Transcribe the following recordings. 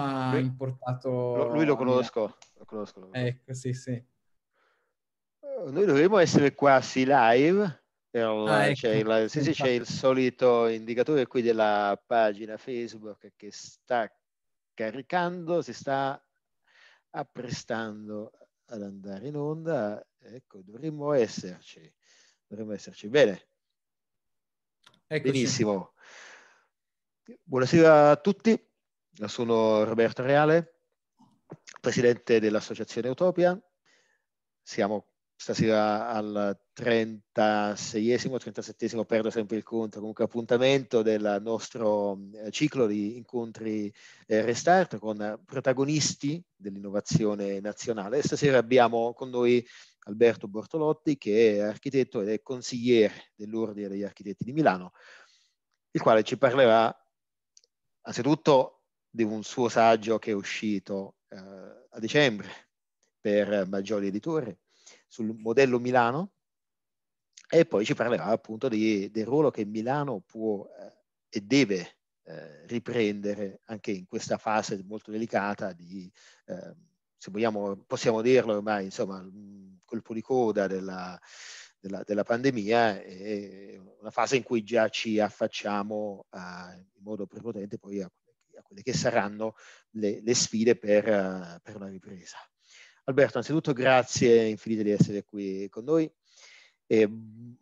ma ha importato... Lui lo conosco, lo conosco, lo conosco. Ecco, sì, sì. Eh, noi dovremmo essere quasi live. Ah, ecco. c'è, il, sì, sì, c'è il solito indicatore qui della pagina Facebook che sta caricando, si sta apprestando ad andare in onda. Ecco, dovremmo esserci. Dovremmo esserci. Bene. Eccoci. Benissimo. Buonasera a tutti. Sono Roberto Reale, presidente dell'Associazione Utopia. Siamo stasera al 36esimo, 37esimo, perdo sempre il conto, comunque appuntamento del nostro eh, ciclo di incontri eh, Restart con protagonisti dell'innovazione nazionale. Stasera abbiamo con noi Alberto Bortolotti che è architetto ed è consigliere dell'Ordine degli Architetti di Milano, il quale ci parlerà anzitutto di un suo saggio che è uscito eh, a dicembre per Maggioli Editore sul modello Milano e poi ci parlerà appunto di, del ruolo che Milano può eh, e deve eh, riprendere anche in questa fase molto delicata di, ehm, se vogliamo, possiamo dirlo ormai, insomma, colpo di coda della, della, della, pandemia è una fase in cui già ci affacciamo a, eh, in modo prepotente poi a a quelle che saranno le, le sfide per, uh, per la ripresa. Alberto, anzitutto grazie infinite di essere qui con noi. E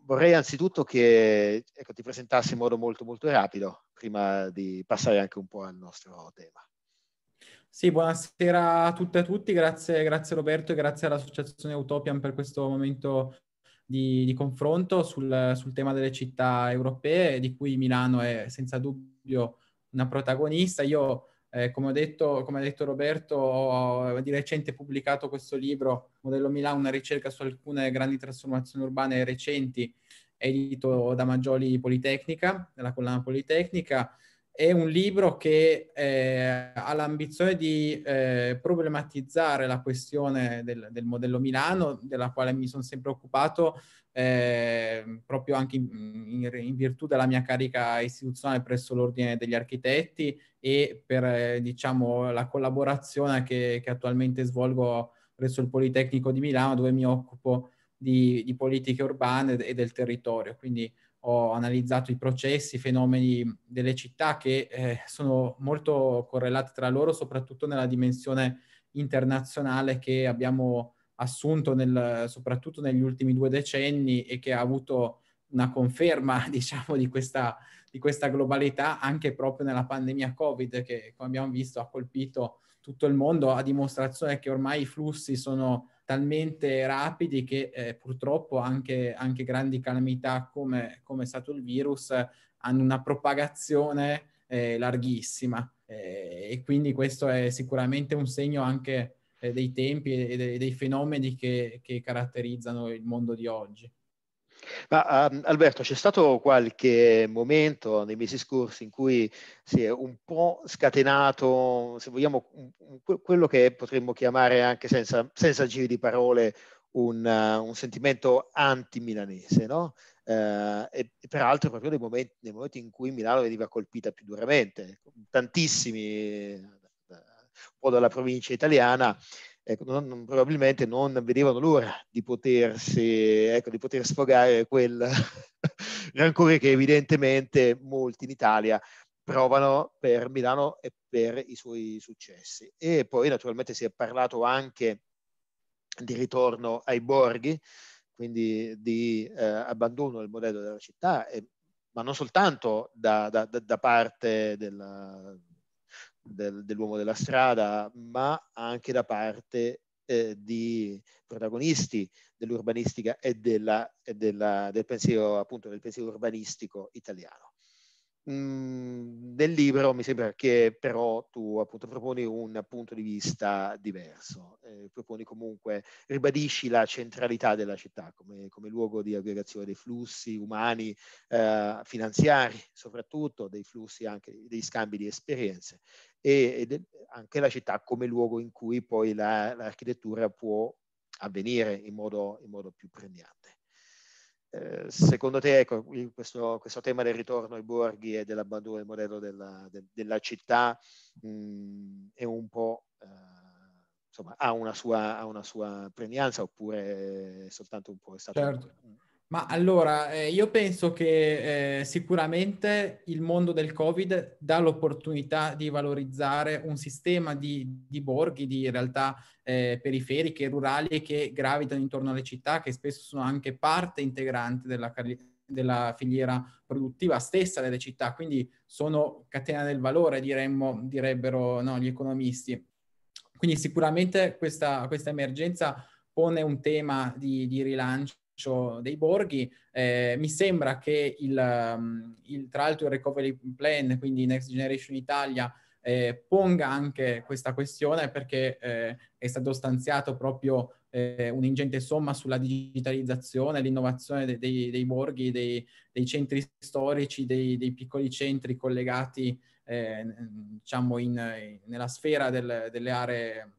vorrei anzitutto che ecco, ti presentassi in modo molto molto rapido prima di passare anche un po' al nostro tema. Sì, buonasera a tutte e a tutti, grazie, grazie Roberto e grazie all'Associazione Utopian per questo momento di, di confronto sul, sul, tema delle città europee, di cui Milano è senza dubbio una protagonista. Io, eh, come, ho detto, come ha detto Roberto, ho eh, di recente pubblicato questo libro, Modello Milano, una ricerca su alcune grandi trasformazioni urbane recenti, edito da Maggioli Politecnica, nella collana Politecnica è un libro che eh, ha l'ambizione di eh, problematizzare la questione del, del, modello Milano, della quale mi sono sempre occupato, eh, proprio anche in, in, in, virtù della mia carica istituzionale presso l'Ordine degli Architetti e per eh, diciamo, la collaborazione che, che, attualmente svolgo presso il Politecnico di Milano, dove mi occupo di, di politiche urbane e del territorio. Quindi, ho analizzato i processi, i fenomeni delle città che eh, sono molto correlati tra loro, soprattutto nella dimensione internazionale che abbiamo assunto nel, soprattutto negli ultimi due decenni e che ha avuto una conferma, diciamo, di questa, di questa globalità anche proprio nella pandemia Covid che, come abbiamo visto, ha colpito tutto il mondo, a dimostrazione che ormai i flussi sono talmente rapidi che eh, purtroppo anche, anche, grandi calamità come, come, è stato il virus hanno una propagazione eh, larghissima eh, e quindi questo è sicuramente un segno anche eh, dei tempi e dei, dei fenomeni che, che caratterizzano il mondo di oggi. Ma um, Alberto, c'è stato qualche momento nei mesi scorsi in cui si è un po' scatenato, se vogliamo, quello che potremmo chiamare anche senza, senza giri di parole un, uh, un sentimento anti-milanese, no? Uh, e, e, peraltro proprio nei momenti, nei momenti in cui Milano veniva colpita più duramente, ecco, tantissimi, eh, un po' dalla provincia italiana, ecco, non, probabilmente non vedevano l'ora di potersi, ecco, di poter sfogare quel rancore che evidentemente molti in Italia provano per Milano e per i suoi successi. E poi naturalmente si è parlato anche di ritorno ai borghi, quindi di eh, abbandono del modello della città, e, ma non soltanto da, da, da parte della, del, dell'uomo della strada, ma anche da parte eh, di protagonisti dell'urbanistica e, della, e della, del, pensiero, appunto, del pensiero urbanistico italiano. Mm, nel libro mi sembra che però tu appunto proponi un punto di vista diverso, eh, proponi comunque, ribadisci la centralità della città come, come luogo di aggregazione dei flussi umani, eh, finanziari soprattutto, dei flussi anche degli scambi di esperienze e, anche la città come luogo in cui poi la, l'architettura può avvenire in modo, in modo più pregnante. Eh, secondo te, ecco, questo, questo, tema del ritorno ai borghi e dell'abbandono del modello della, de, della città mh, mm, è un po', eh, insomma, ha una sua, ha una sua pregnanza oppure è soltanto un po' è stato certo. un, ma allora, eh, io penso che eh, sicuramente il mondo del Covid dà l'opportunità di valorizzare un sistema di, di borghi, di realtà eh, periferiche, rurali che gravitano intorno alle città, che spesso sono anche parte integrante della, della filiera produttiva stessa delle città, quindi sono catena del valore, diremmo, direbbero no, gli economisti. Quindi sicuramente questa, questa emergenza pone un tema di, di rilancio dei borghi, eh, mi sembra che il, um, il, tra l'altro il Recovery Plan, quindi Next Generation Italia, eh, ponga anche questa questione perché eh, è stato stanziato proprio eh, un'ingente somma sulla digitalizzazione, l'innovazione dei, dei, dei borghi, dei, dei, centri storici, dei, piccoli centri collegati eh, diciamo in, nella sfera del, delle, aree,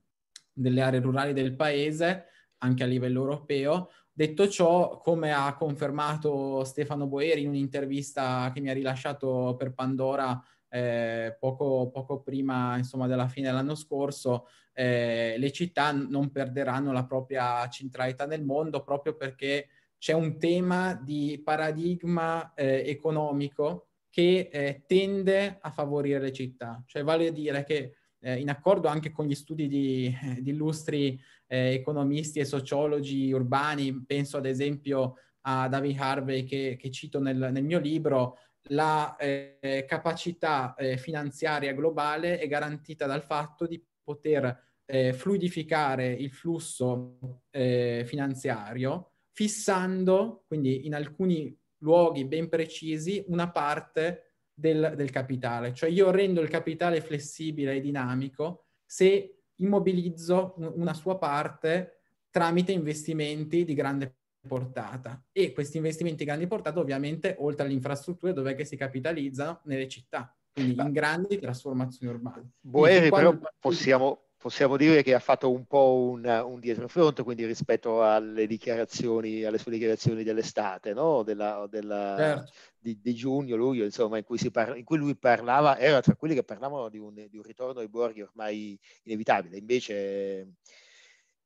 delle aree rurali del paese anche a livello europeo Detto ciò, come ha confermato Stefano Boeri in un'intervista che mi ha rilasciato per Pandora eh, poco, poco, prima insomma, della fine dell'anno scorso, eh, le città non perderanno la propria centralità nel mondo proprio perché c'è un tema di paradigma eh, economico che eh, tende a favorire le città. Cioè vale a dire che eh, in accordo anche con gli studi di, di illustri eh, economisti e sociologi urbani, penso ad esempio a David Harvey che, che cito nel, nel, mio libro, la eh, capacità eh, finanziaria globale è garantita dal fatto di poter eh, fluidificare il flusso eh, finanziario fissando, quindi in alcuni luoghi ben precisi, una parte del, del capitale. Cioè io rendo il capitale flessibile e dinamico se immobilizzo una sua parte tramite investimenti di grande portata e questi investimenti di grande portata ovviamente oltre alle infrastrutture dov'è che si capitalizzano? Nelle città, quindi in grandi trasformazioni urbane. Boeri però possiamo, possiamo dire che ha fatto un po' un, un dietrofront quindi rispetto alle dichiarazioni, alle sue dichiarazioni dell'estate, no? della, della, certo. di, di, giugno, luglio, insomma, in cui, parla, in cui, lui parlava, era tra quelli che parlavano di un, di un ritorno ai borghi ormai inevitabile, invece,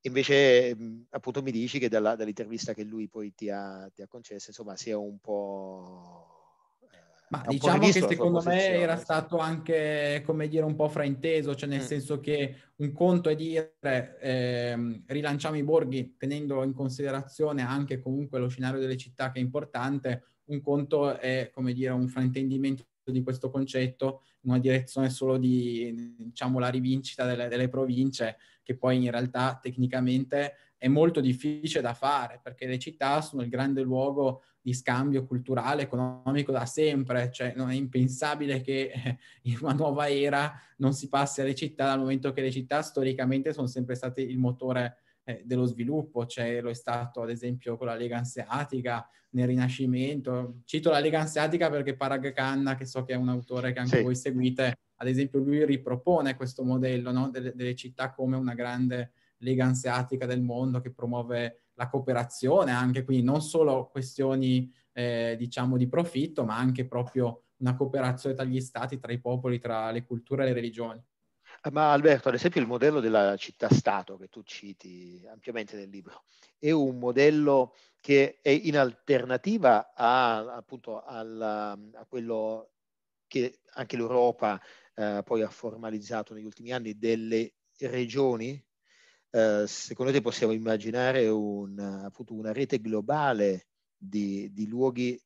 invece mm, appunto mi dici che dalla, dall'intervista che lui poi ti ha, ti ha concesso, insomma, si è un po' Ma diciamo che secondo me era stato anche, come dire, un po' frainteso, cioè nel mm. senso che un conto è dire eh, rilanciamo i borghi tenendo in considerazione anche comunque lo scenario delle città che è importante, un conto è, come dire, un fraintendimento di questo concetto in una direzione solo di, diciamo, la rivincita delle, delle province, che poi in realtà tecnicamente è molto difficile da fare perché le città sono il grande luogo di scambio culturale, economico da sempre, cioè non è impensabile che eh, in una nuova era non si passi alle città dal momento che le città storicamente sono sempre state il motore eh, dello sviluppo, cioè lo è stato ad esempio con la Lega Anseatica nel Rinascimento, cito la Lega Anseatica perché Parag Kanna, che so che è un autore che anche sì. voi seguite, ad esempio lui ripropone questo modello no? delle, delle città come una grande Lega Anseatica del Mondo che promuove la cooperazione, anche quindi non solo questioni eh, diciamo di profitto, ma anche proprio una cooperazione tra gli stati, tra i popoli, tra le culture e le religioni. Eh, ma Alberto, ad esempio il modello della città-stato che tu citi ampiamente nel libro è un modello che è in alternativa a, appunto, al, a quello che anche l'Europa eh, poi ha formalizzato negli ultimi anni delle regioni eh, secondo te possiamo immaginare un, appunto, una rete globale di, di luoghi,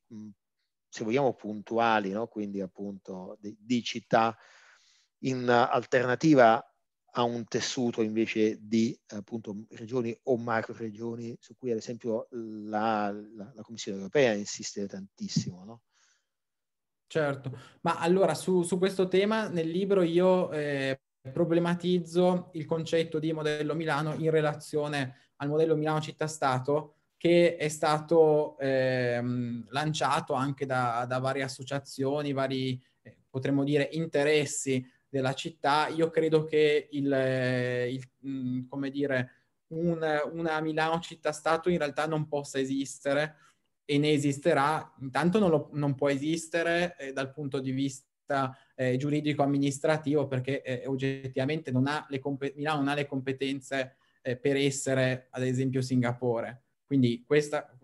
se vogliamo, puntuali, no? quindi appunto di, di città in alternativa a un tessuto invece di appunto regioni o macro regioni su cui ad esempio la, la, la Commissione europea insiste tantissimo. No? Certo, ma allora su, su questo tema nel libro io eh, problematizzo il concetto di modello Milano in relazione al modello Milano città-stato che è stato ehm, lanciato anche da, da, varie associazioni, vari eh, potremmo dire interessi della città. Io credo che il, eh, il mm, come dire, un, una Milano città-stato in realtà non possa esistere e ne esisterà, intanto non, lo, non può esistere eh, dal punto di vista eh, giuridico-amministrativo perché eh, oggettivamente non ha le, comp- non ha le competenze eh, per essere, ad esempio, Singapore. Quindi questa,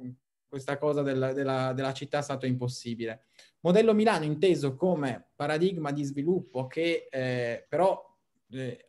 questa cosa della, della, della, città è stata impossibile. Modello Milano inteso come paradigma di sviluppo che eh, però eh,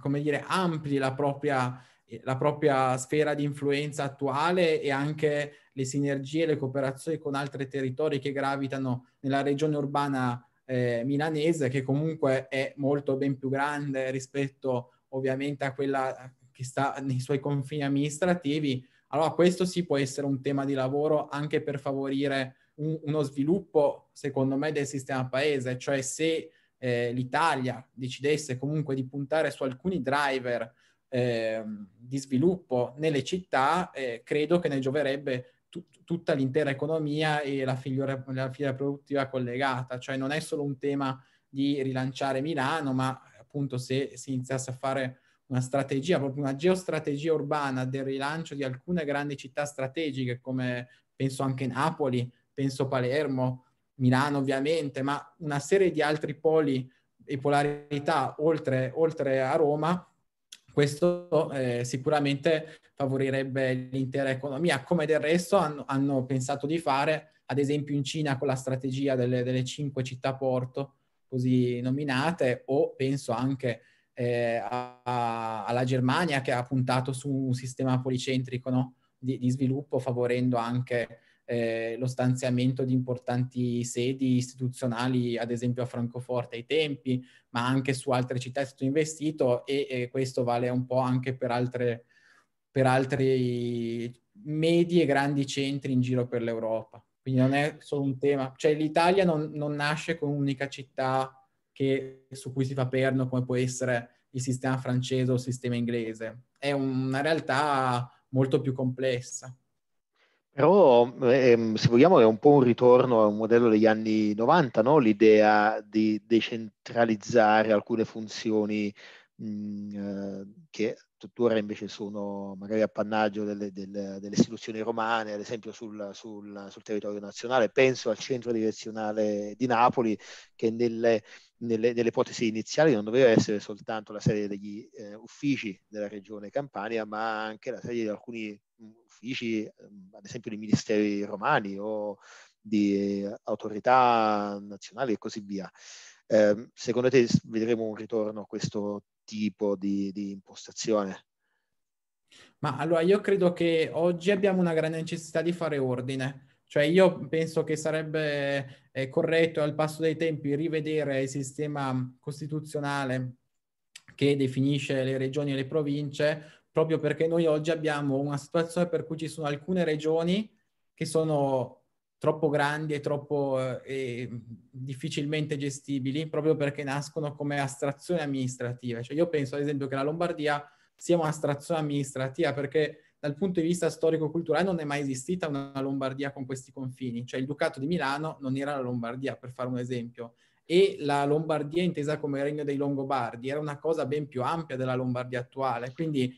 come dire, ampli la propria, la propria sfera di influenza attuale e anche le sinergie e le cooperazioni con altri territori che gravitano nella regione urbana eh, milanese che comunque è molto ben più grande rispetto ovviamente a quella che sta nei suoi confini amministrativi. Allora questo sì può essere un tema di lavoro anche per favorire un, uno sviluppo, secondo me, del sistema paese, cioè se eh, l'Italia decidesse comunque di puntare su alcuni driver eh, di sviluppo nelle città, eh, credo che ne gioverebbe tutta l'intera economia e la filiera, la filiera produttiva collegata, cioè non è solo un tema di rilanciare Milano, ma appunto se si iniziasse a fare una strategia, proprio una geostrategia urbana del rilancio di alcune grandi città strategiche come penso anche Napoli, penso Palermo, Milano ovviamente, ma una serie di altri poli e polarità oltre, oltre a Roma questo eh, sicuramente favorirebbe l'intera economia, come del resto hanno, hanno, pensato di fare, ad esempio in Cina con la strategia delle, delle cinque città porto, così nominate, o penso anche eh, a, a, alla Germania che ha puntato su un sistema policentrico no? di, di, sviluppo, favorendo anche eh, lo stanziamento di importanti sedi istituzionali, ad esempio a Francoforte ai tempi, ma anche su altre città è stato investito e, e questo vale un po' anche per, altre, per altri medi e grandi centri in giro per l'Europa. Quindi non è solo un tema, cioè l'Italia non, non nasce con un'unica città che, su cui si fa perno come può essere il sistema francese o il sistema inglese. È una realtà molto più complessa. Però ehm, se vogliamo è un po' un ritorno a un modello degli anni 90, no? l'idea di decentralizzare alcune funzioni mh, mm, eh, che tuttora invece sono magari appannaggio delle, delle, delle istituzioni romane, ad esempio sul, sul, sul, territorio nazionale. Penso al centro direzionale di Napoli che nelle, nelle, nelle, ipotesi iniziali non doveva essere soltanto la sede degli eh, uffici della regione Campania, ma anche la serie di alcuni mm, uffici, mm, ad esempio dei ministeri romani o di eh, autorità nazionali e così via. Eh, secondo te vedremo un ritorno a questo tipo di, di impostazione? Ma allora io credo che oggi abbiamo una grande necessità di fare ordine cioè io penso che sarebbe eh, corretto al passo dei tempi rivedere il sistema costituzionale che definisce le regioni e le province, proprio perché noi oggi abbiamo una situazione per cui ci sono alcune regioni che sono troppo grandi e troppo eh, difficilmente gestibili, proprio perché nascono come astrazioni amministrative. Cioè io penso ad esempio che la Lombardia sia un'astrazione amministrativa perché dal punto di vista storico-culturale non è mai esistita una Lombardia con questi confini, cioè il Ducato di Milano non era la Lombardia, per fare un esempio, e la Lombardia intesa come regno dei Longobardi era una cosa ben più ampia della Lombardia attuale, quindi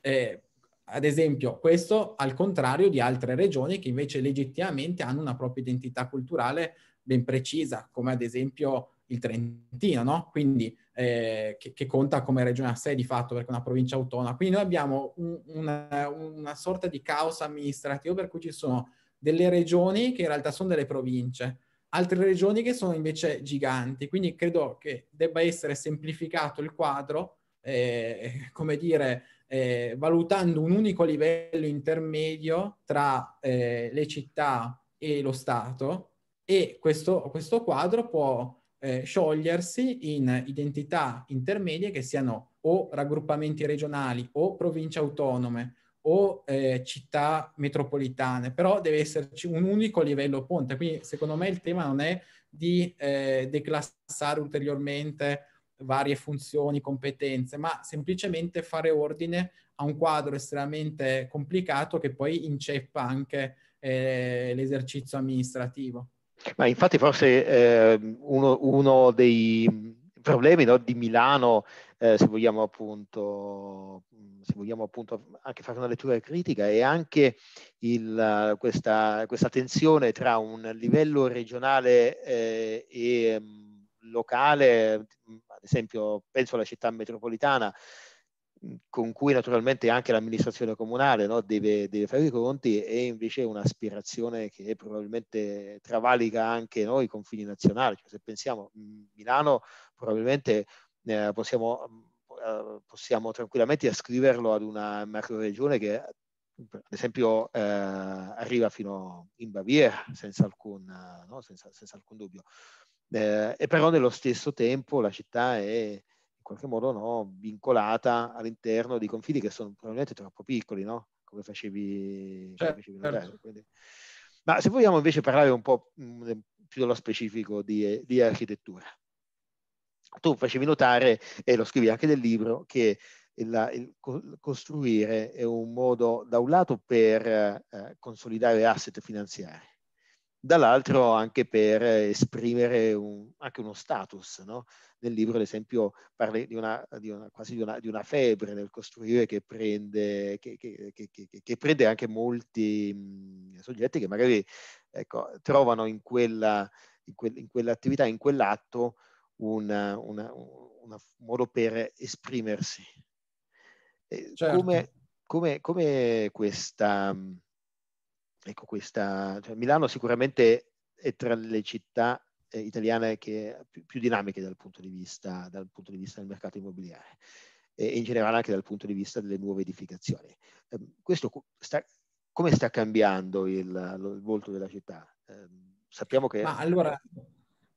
eh, ad esempio questo al contrario di altre regioni che invece legittimamente hanno una propria identità culturale ben precisa, come ad esempio il Trentino, no? Quindi eh, che, che, conta come regione a sé di fatto perché è una provincia autonoma. Quindi noi abbiamo un, una, una sorta di caos amministrativo per cui ci sono delle regioni che in realtà sono delle province, altre regioni che sono invece giganti. Quindi credo che debba essere semplificato il quadro, eh, come dire, eh, valutando un unico livello intermedio tra eh, le città e lo Stato e questo, questo quadro può eh, sciogliersi in identità intermedie che siano o raggruppamenti regionali o province autonome o eh, città metropolitane, però deve esserci un unico livello ponte. Quindi secondo me il tema non è di eh, declassare ulteriormente varie funzioni, competenze, ma semplicemente fare ordine a un quadro estremamente complicato che poi inceppa anche eh, l'esercizio amministrativo. Ma infatti forse eh, uno, uno, dei problemi no, di Milano, eh, se, vogliamo appunto, se, vogliamo appunto, anche fare una lettura critica, è anche il, questa, questa, tensione tra un livello regionale eh, e locale, ad esempio penso alla città metropolitana, con cui naturalmente anche l'amministrazione comunale no, deve, deve, fare i conti e invece un'aspirazione che probabilmente travalica anche no, i confini nazionali. Cioè, se pensiamo a Milano probabilmente eh, possiamo, eh, possiamo, tranquillamente ascriverlo ad una macro regione che ad esempio eh, arriva fino in Baviera senza alcun, no, senza, senza alcun dubbio. Eh, e però nello stesso tempo la città è qualche modo no, vincolata all'interno di confini che sono probabilmente troppo piccoli, no? come facevi, certo, facevi certo. Quindi... Ma se vogliamo invece parlare un po' mm, più dello specifico di, di architettura, tu facevi notare, e lo scrivi anche nel libro, che il, il, il costruire è un modo da un lato per eh, consolidare asset finanziari, dall'altro anche per esprimere un, anche uno status. No? Nel libro, ad esempio, parli di una, di una quasi di una, di una, febbre nel costruire che prende, che, che, che, che prende anche molti mh, soggetti che magari ecco, trovano in, quella, in, quel, in quell'attività, in quell'atto, un modo per esprimersi. Certo. Come, come, come questa... Mh, ecco questa, cioè Milano sicuramente è tra le città eh, italiane che, più, più, dinamiche dal punto, di vista, dal punto di vista del mercato immobiliare e, in generale anche dal punto di vista delle nuove edificazioni. Eh, questo sta, come sta cambiando il, il volto della città? Eh, sappiamo che... Ma allora,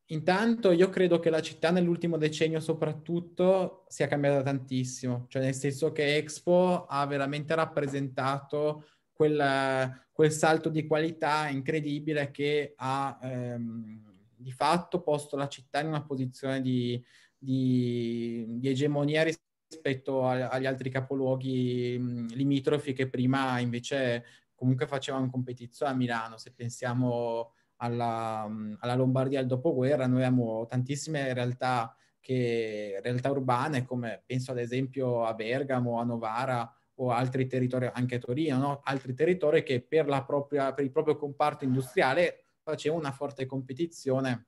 Intanto io credo che la città nell'ultimo decennio soprattutto sia cambiata tantissimo, cioè nel senso che Expo ha veramente rappresentato quella, quel salto di qualità incredibile che ha ehm, di fatto posto la città in una posizione di, di, di egemonia rispetto a, agli altri capoluoghi mh, mm, limitrofi che prima invece comunque facevano competizione a Milano. Se pensiamo alla, mm, alla Lombardia al dopoguerra, noi abbiamo tantissime realtà, che, realtà urbane come penso ad esempio a Bergamo, a Novara, o altri territori, anche Torino, no? altri territori che per, propria, per il proprio comparto industriale faceva una forte competizione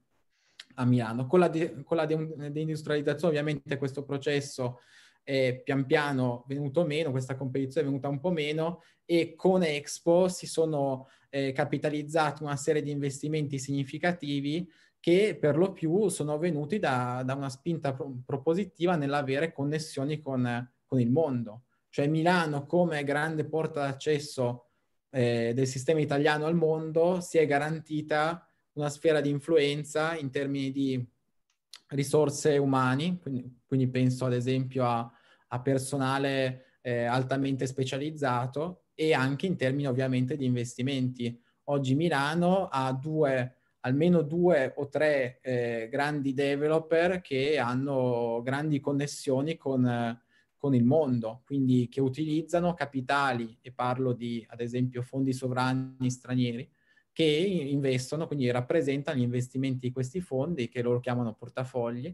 a Milano. Con la, de- con la de- deindustrializzazione ovviamente questo processo è pian piano venuto meno, questa competizione è venuta un po' meno e con Expo si sono eh, capitalizzati una serie di investimenti significativi che per lo più sono venuti da, da una spinta pro- propositiva nell'avere connessioni con, con il mondo. Cioè Milano come grande porta d'accesso eh, del sistema italiano al mondo si è garantita una sfera di influenza in termini di risorse umane, quindi, quindi, penso ad esempio a, a personale eh, altamente specializzato e anche in termini ovviamente di investimenti. Oggi Milano ha due, almeno due o tre eh, grandi developer che hanno grandi connessioni con eh, con il mondo, quindi che utilizzano capitali, e parlo di ad esempio fondi sovrani stranieri, che investono, quindi rappresentano gli investimenti di questi fondi, che loro chiamano portafogli,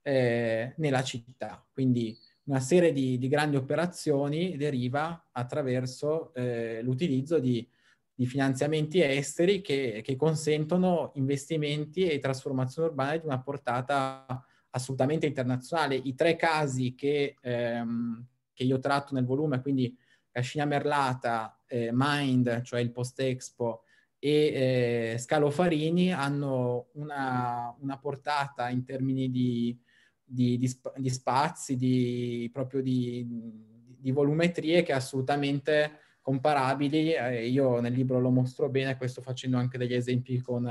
eh, nella città. Quindi una serie di, di grandi operazioni deriva attraverso eh, l'utilizzo di, di, finanziamenti esteri che, che, consentono investimenti e trasformazione urbana di una portata assolutamente internazionale. I tre casi che, ehm, che io tratto nel volume, quindi Cascina Merlata, eh, Mind, cioè il post-expo, e eh, Scalo Farini hanno una, una portata in termini di, di, di, sp- di spazi, di, proprio di, volumetrie che è assolutamente comparabili. Eh, io nel libro lo mostro bene, questo facendo anche degli esempi con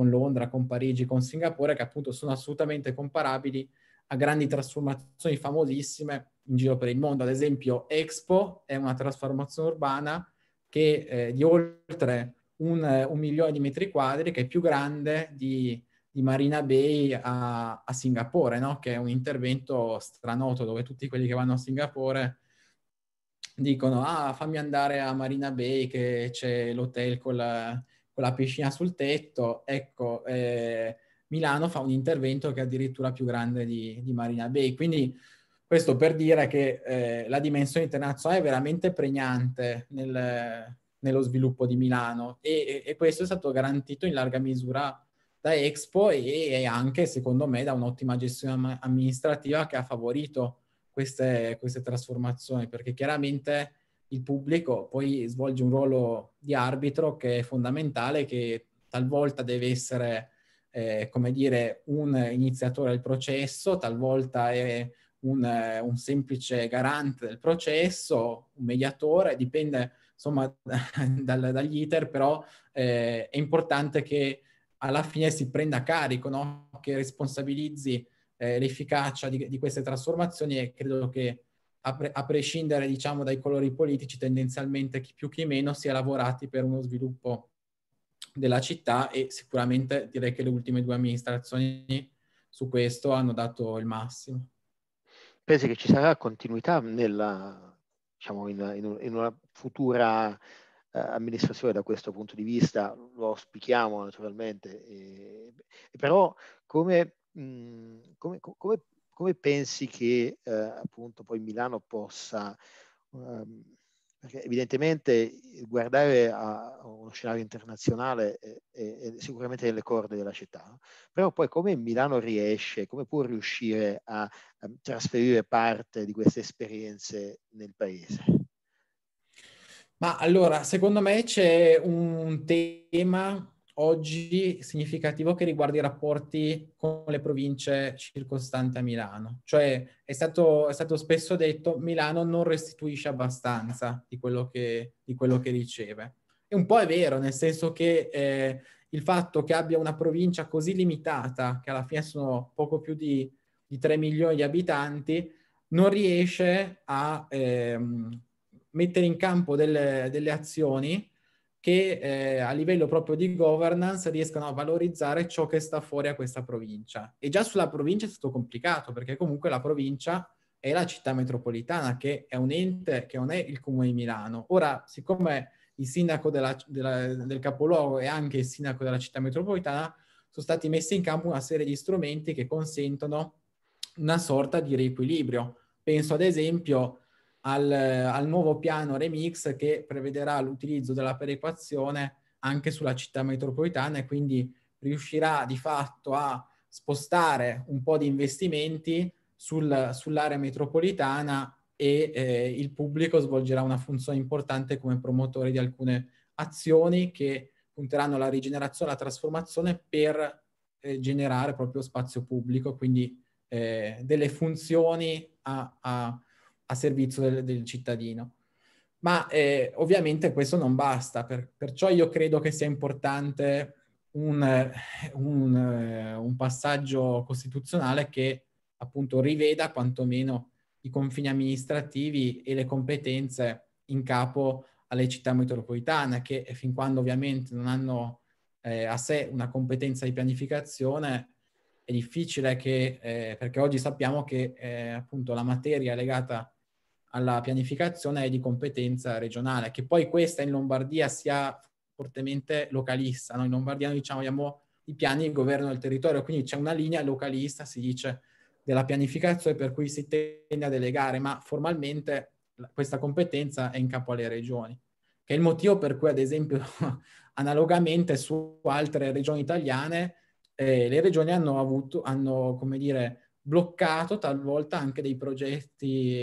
con Londra, con Parigi, con Singapore, che appunto sono assolutamente comparabili a grandi trasformazioni famosissime in giro per il mondo. Ad esempio, Expo è una trasformazione urbana che eh, di oltre un, un, milione di metri quadri, che è più grande di, di Marina Bay a, a Singapore, no? che è un intervento stranoto dove tutti quelli che vanno a Singapore dicono ah fammi andare a Marina Bay che c'è l'hotel con la, con la piscina sul tetto, ecco, eh, Milano fa un intervento che è addirittura più grande di, di Marina Bay. Quindi questo per dire che eh, la dimensione internazionale è veramente pregnante nel, nello sviluppo di Milano e, e, questo è stato garantito in larga misura da Expo e, e anche, secondo me, da un'ottima gestione amministrativa che ha favorito queste, queste trasformazioni, perché chiaramente il pubblico poi svolge un ruolo di arbitro che è fondamentale, che talvolta deve essere, eh, come dire, un iniziatore del processo, talvolta è un, eh, un, semplice garante del processo, un mediatore, dipende insomma dal, dagli iter, però eh, è importante che alla fine si prenda carico, no? che responsabilizzi eh, l'efficacia di, di, queste trasformazioni e credo che a, pre- a prescindere diciamo, dai colori politici, tendenzialmente chi più chi meno si è lavorati per uno sviluppo della città e sicuramente direi che le ultime due amministrazioni su questo hanno dato il massimo. Pensi che ci sarà continuità nella, diciamo, in, in, in una futura eh, amministrazione da questo punto di vista, lo auspichiamo naturalmente, e, però come, mh, mm, come, come, come pensi che eh, appunto poi Milano possa, um, perché evidentemente guardare a uno scenario internazionale è, è, è sicuramente nelle corde della città, no? però poi come Milano riesce, come può riuscire a, a trasferire parte di queste esperienze nel paese? Ma allora, secondo me c'è un tema oggi significativo che riguarda i rapporti con le province circostanti a Milano. Cioè è stato, è stato spesso detto Milano non restituisce abbastanza di quello che, di quello che riceve. E un po' è vero, nel senso che eh, il fatto che abbia una provincia così limitata, che alla fine sono poco più di, di 3 milioni di abitanti, non riesce a eh, mettere in campo delle, delle azioni che eh, a livello proprio di governance riescano a valorizzare ciò che sta fuori a questa provincia. E già sulla provincia è stato complicato, perché comunque la provincia è la città metropolitana, che è un ente che non è il comune di Milano. Ora, siccome il sindaco della, della, del capoluogo e anche il sindaco della città metropolitana, sono stati messi in campo una serie di strumenti che consentono una sorta di riequilibrio. Penso ad esempio al, al nuovo piano Remix che prevederà l'utilizzo della perequazione anche sulla città metropolitana e quindi riuscirà di fatto a spostare un po' di investimenti sul, sull'area metropolitana e eh, il pubblico svolgerà una funzione importante come promotore di alcune azioni che punteranno alla rigenerazione, alla trasformazione per eh, generare proprio spazio pubblico, quindi eh, delle funzioni a, a, a servizio del, del cittadino. Ma eh, ovviamente questo non basta, per, perciò io credo che sia importante un, un, eh, un, passaggio costituzionale che appunto riveda quantomeno i confini amministrativi e le competenze in capo alle città metropolitane che eh, fin quando ovviamente non hanno eh, a sé una competenza di pianificazione è difficile che, eh, perché oggi sappiamo che eh, appunto la materia legata alla pianificazione è di competenza regionale, che poi questa in Lombardia sia fortemente localista. Noi In Lombardia diciamo abbiamo i piani del governo del territorio, quindi c'è una linea localista, si dice, della pianificazione per cui si tende a delegare, ma formalmente questa competenza è in capo alle regioni, che è il motivo per cui ad esempio analogamente su altre regioni italiane eh, le regioni hanno avuto, hanno come dire, bloccato talvolta anche dei progetti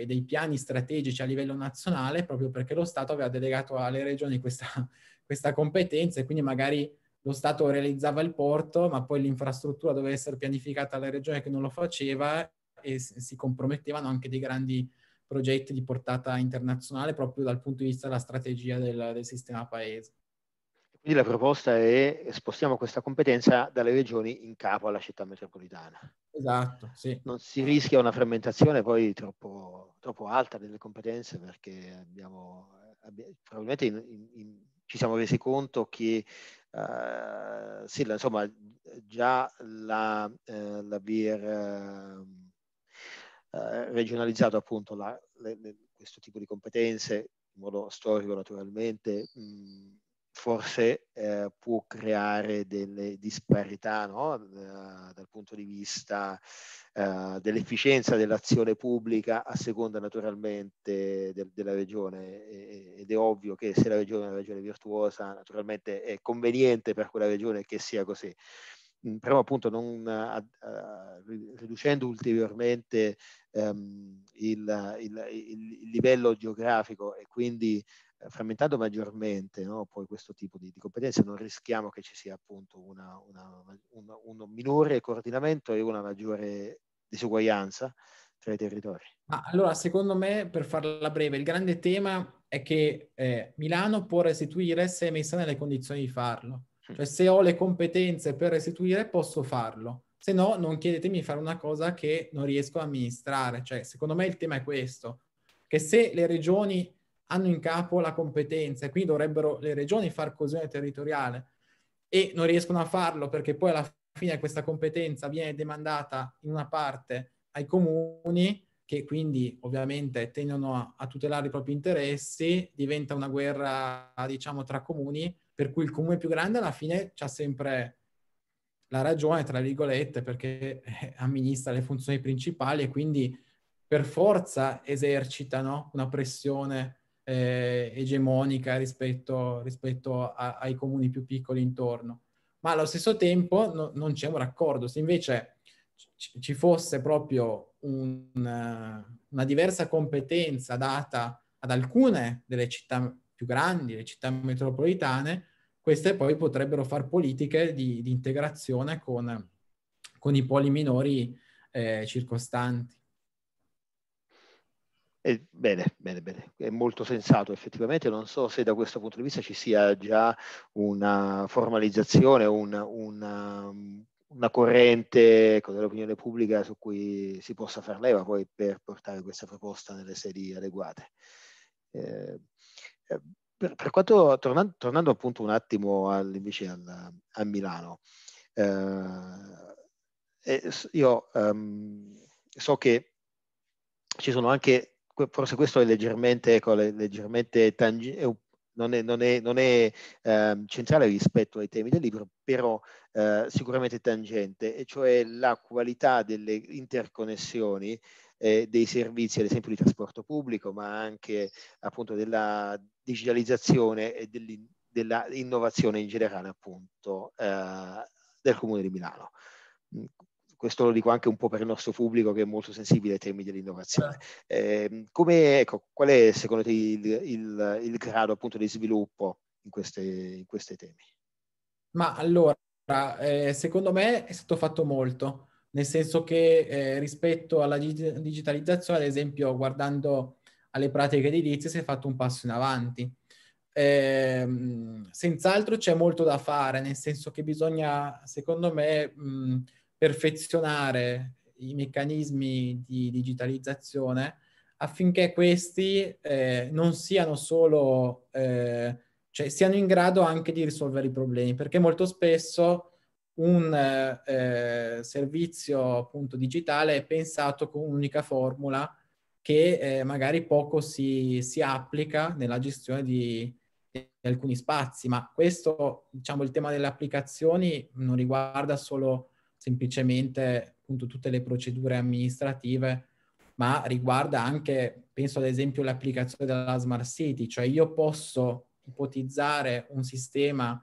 e dei piani strategici a livello nazionale proprio perché lo Stato aveva delegato alle regioni questa, questa competenza e quindi magari lo Stato realizzava il porto ma poi l'infrastruttura doveva essere pianificata alla regione che non lo faceva e si compromettevano anche dei grandi progetti di portata internazionale proprio dal punto di vista della strategia del, del sistema paese. Quindi la proposta è spostiamo questa competenza dalle regioni in capo alla città metropolitana. Esatto, sì. Non si rischia una frammentazione poi troppo, troppo alta delle competenze perché abbiamo, abbiamo probabilmente in, in, in, ci siamo resi conto che uh, sì, insomma, già la, eh, l'aver uh, eh, eh, regionalizzato appunto la, le, le, questo tipo di competenze in modo storico naturalmente. Mh, mm, forse eh, può creare delle disparità no? Eh, dal punto di vista eh, dell'efficienza dell'azione pubblica a seconda naturalmente de- della regione ed è ovvio che se la regione è una regione virtuosa naturalmente è conveniente per quella regione che sia così però appunto non, a, eh, a, eh, riducendo ulteriormente ehm, il, il, il, livello geografico e quindi eh, frammentando maggiormente no, poi questo tipo di, di, competenze non rischiamo che ci sia appunto una, una, una, un minore coordinamento e una maggiore disuguaglianza tra i territori. Ma allora secondo me per farla breve il grande tema è che eh, Milano può restituire se è messa nelle condizioni di farlo cioè se ho le competenze per restituire posso farlo, se no non chiedetemi di fare una cosa che non riesco a amministrare. Cioè secondo me il tema è questo, che se le regioni hanno in capo la competenza e quindi dovrebbero le regioni far coesione territoriale e non riescono a farlo perché poi alla fine questa competenza viene demandata in una parte ai comuni che quindi ovviamente tendono a, a tutelare i propri interessi, diventa una guerra diciamo tra comuni per cui il comune più grande alla fine ha sempre la ragione, tra virgolette, perché eh, amministra le funzioni principali e quindi per forza esercitano una pressione eh, egemonica rispetto, rispetto a, ai comuni più piccoli intorno. Ma allo stesso tempo no, non c'è un raccordo. Se invece c- ci fosse proprio un, una diversa competenza data ad alcune delle città più grandi, le città metropolitane, queste poi potrebbero fare politiche di, di integrazione con, con, i poli minori eh, circostanti. Eh, bene, bene, bene, è molto sensato effettivamente, non so se da questo punto di vista ci sia già una formalizzazione, una, una, um, una corrente dell'opinione pubblica su cui si possa far leva poi per portare questa proposta nelle sedi adeguate. Eh, eh, per, per quanto, tornando, tornando, appunto un attimo al, invece al, a Milano, eh, eh io um, so che ci sono anche, forse questo è leggermente, ecco, leggermente tangibile, eh, non è, non è, non è eh, centrale rispetto ai temi del libro, però eh, sicuramente tangente, e cioè la qualità delle interconnessioni eh, dei servizi, ad esempio di trasporto pubblico, ma anche appunto della digitalizzazione e dell'innovazione in generale appunto eh, del Comune di Milano. Mm, questo lo dico anche un po' per il nostro pubblico che è molto sensibile ai temi dell'innovazione. Eh, ecco, qual è secondo te il, il, il grado appunto di sviluppo in questi temi? Ma allora, eh, secondo me è stato fatto molto nel senso che eh, rispetto alla digitalizzazione, ad esempio guardando alle pratiche edilizie, si è fatto un passo in avanti. Eh, senz'altro c'è molto da fare, nel senso che bisogna, secondo me, mh, perfezionare i meccanismi di digitalizzazione affinché questi eh, non siano solo, eh, cioè siano in grado anche di risolvere i problemi, perché molto spesso un eh, servizio appunto digitale è pensato con un'unica formula che eh, magari poco si, si, applica nella gestione di, di, alcuni spazi, ma questo, diciamo, il tema delle applicazioni non riguarda solo semplicemente appunto tutte le procedure amministrative, ma riguarda anche, penso ad esempio, l'applicazione della Smart City, cioè io posso ipotizzare un sistema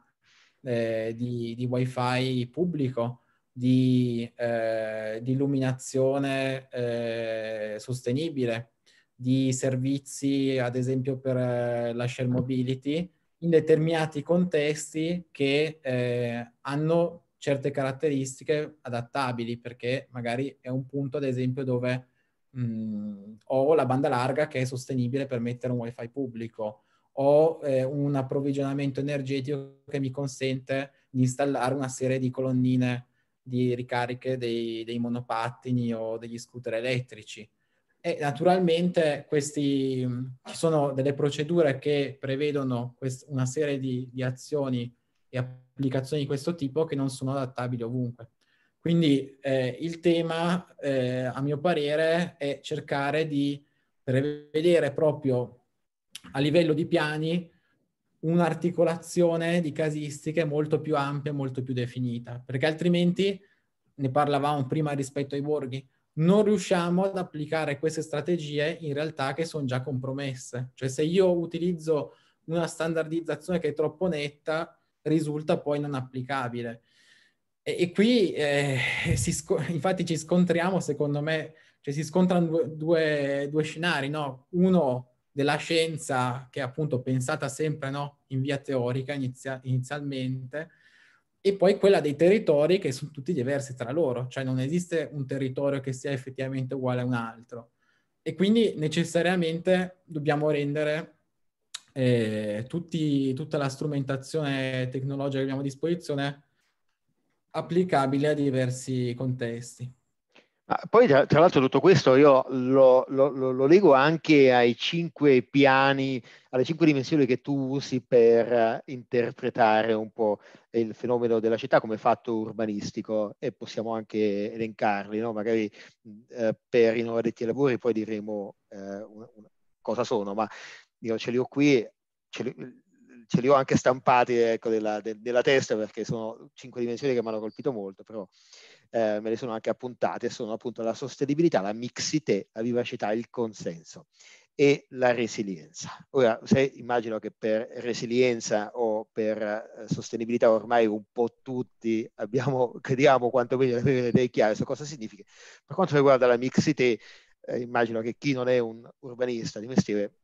eh, di, di, wifi pubblico, di, eh, di illuminazione eh, sostenibile, di servizi ad esempio per eh, la share mobility, in determinati contesti che eh, hanno certe caratteristiche adattabili, perché magari è un punto ad esempio dove mh, mm, ho la banda larga che è sostenibile per mettere un wifi pubblico, ho eh, un approvvigionamento energetico che mi consente di installare una serie di colonnine di ricariche dei, dei monopattini o degli scooter elettrici. E naturalmente questi, ci sono delle procedure che prevedono quest- una serie di, di azioni e applicazioni di questo tipo che non sono adattabili ovunque. Quindi eh, il tema, eh, a mio parere, è cercare di prevedere proprio a livello di piani un'articolazione di casistiche molto più ampia, molto più definita, perché altrimenti, ne parlavamo prima rispetto ai borghi, non riusciamo ad applicare queste strategie in realtà che sono già compromesse. Cioè se io utilizzo una standardizzazione che è troppo netta, risulta poi non applicabile. E, e qui eh, sc- infatti ci scontriamo, secondo me, cioè si scontrano due, due, due scenari, no? Uno della scienza che è appunto pensata sempre no, in via teorica inizia- inizialmente, e poi quella dei territori che sono tutti diversi tra loro, cioè non esiste un territorio che sia effettivamente uguale a un altro. E quindi necessariamente dobbiamo rendere eh, tutti, tutta la strumentazione tecnologica che abbiamo a disposizione applicabile a diversi contesti. Ah, poi tra, tra l'altro tutto questo io lo, lo, lo, lo, leggo anche ai cinque piani, alle cinque dimensioni che tu usi per eh, interpretare un po' il fenomeno della città come fatto urbanistico e possiamo anche elencarli, no? magari eh, per i non addetti ai lavori poi diremo eh, una, una, cosa sono, ma io ce li ho qui, ce li, ce li ho anche stampati ecco, della, de, della, testa perché sono cinque dimensioni che mi hanno colpito molto, però eh, me le sono anche appuntate, sono appunto la sostenibilità, la mixité, la vivacità, il consenso e la resilienza. Ora, se immagino che per resilienza o per eh, sostenibilità ormai un po' tutti abbiamo, crediamo quantomeno di avere idee chiare su cosa significa. Per quanto riguarda la mixité, eh, immagino che chi non è un urbanista di mestiere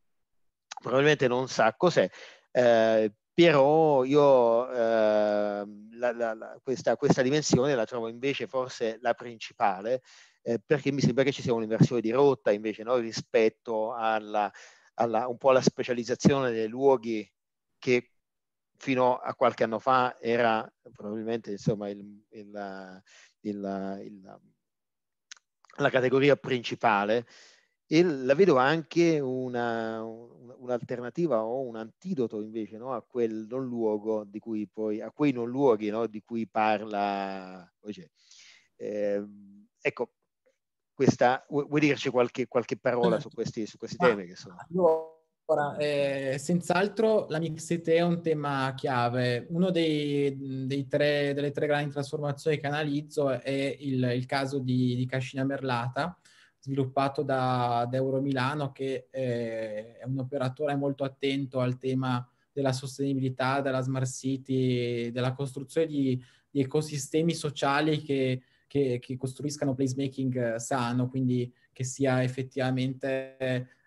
probabilmente non sa cos'è, eh, però io eh, la, la, la, questa, questa, dimensione la trovo invece forse la principale, eh, perché mi sembra che ci sia un'inversione di rotta invece no? rispetto alla, alla, un po' alla specializzazione dei luoghi che fino a qualche anno fa era probabilmente insomma, il, il, il, la categoria principale e la vedo anche una, un'alternativa o un antidoto invece no? a quel non luogo di cui poi, a quei non luoghi no? di cui parla Roger. Eh, ecco, questa, vuoi dirci qualche, qualche parola su questi, su questi temi che sono? Allora, eh, senz'altro la mixité è un tema chiave. Una delle tre grandi trasformazioni che analizzo è il, il caso di, di Cascina Merlata, sviluppato da, da Euromilano, che eh, è un operatore molto attento al tema della sostenibilità, della smart city, della costruzione di, di ecosistemi sociali che, che, che, costruiscano placemaking eh, sano, quindi che sia effettivamente,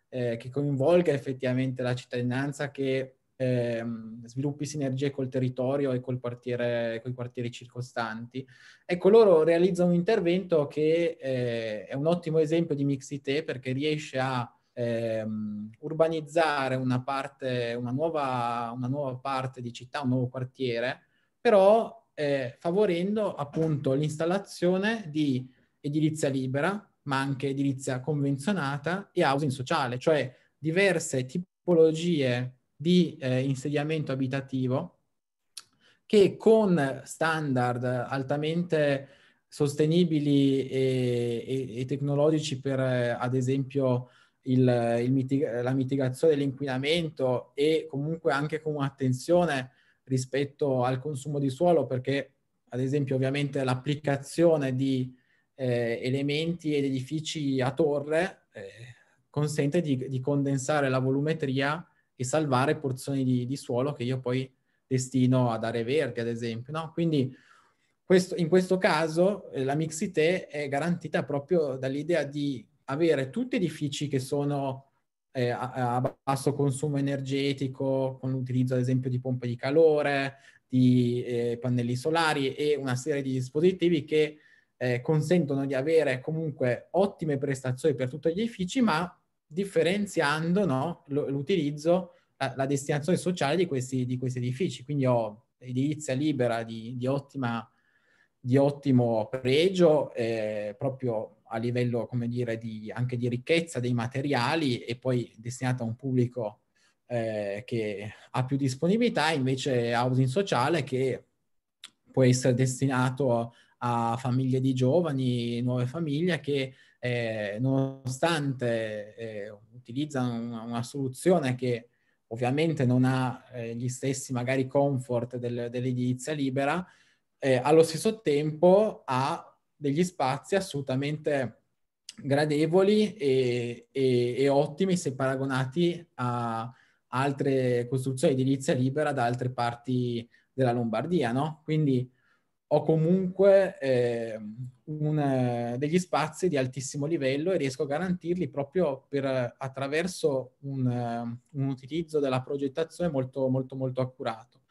eh, che coinvolga effettivamente la cittadinanza, che ehm, sviluppi sinergie col territorio e col quartiere, con i quartieri circostanti. Ecco, loro realizzano un intervento che eh, è un ottimo esempio di mixité perché riesce a ehm, urbanizzare una, parte, una, nuova, una nuova parte di città, un nuovo quartiere, però eh, favorendo appunto l'installazione di edilizia libera, ma anche edilizia convenzionata e housing sociale, cioè diverse tipologie di eh, insediamento abitativo che con standard altamente sostenibili e, e, e tecnologici per eh, ad esempio il, il mitig- la mitigazione dell'inquinamento e comunque anche con attenzione rispetto al consumo di suolo perché ad esempio ovviamente l'applicazione di eh, elementi ed edifici a torre eh, consente di, di condensare la volumetria e salvare porzioni di, di suolo che io poi destino a dare verdi, ad esempio. No? Quindi questo, in questo caso eh, la mixité è garantita proprio dall'idea di avere tutti edifici che sono eh, a, a, basso consumo energetico, con l'utilizzo ad esempio di pompe di calore, di eh, pannelli solari e una serie di dispositivi che eh, consentono di avere comunque ottime prestazioni per tutti gli edifici, ma differenziando no, l'utilizzo, la, la, destinazione sociale di questi, di questi, edifici. Quindi ho edilizia libera di, di, ottima, di ottimo pregio, eh, proprio a livello, come dire, di, anche di ricchezza dei materiali e poi destinata a un pubblico eh, che ha più disponibilità, invece housing sociale che può essere destinato a famiglie di giovani, nuove famiglie che eh, nonostante eh, utilizzano una, una, soluzione che ovviamente non ha eh, gli stessi magari comfort del, dell'edilizia libera, eh, allo stesso tempo ha degli spazi assolutamente gradevoli e, e, e ottimi se paragonati a altre costruzioni di edilizia libera da altre parti della Lombardia, no? Quindi ho comunque ehm, eh, un, degli spazi di altissimo livello e riesco a garantirli proprio per, attraverso un, eh, un, utilizzo della progettazione molto, molto, molto accurato.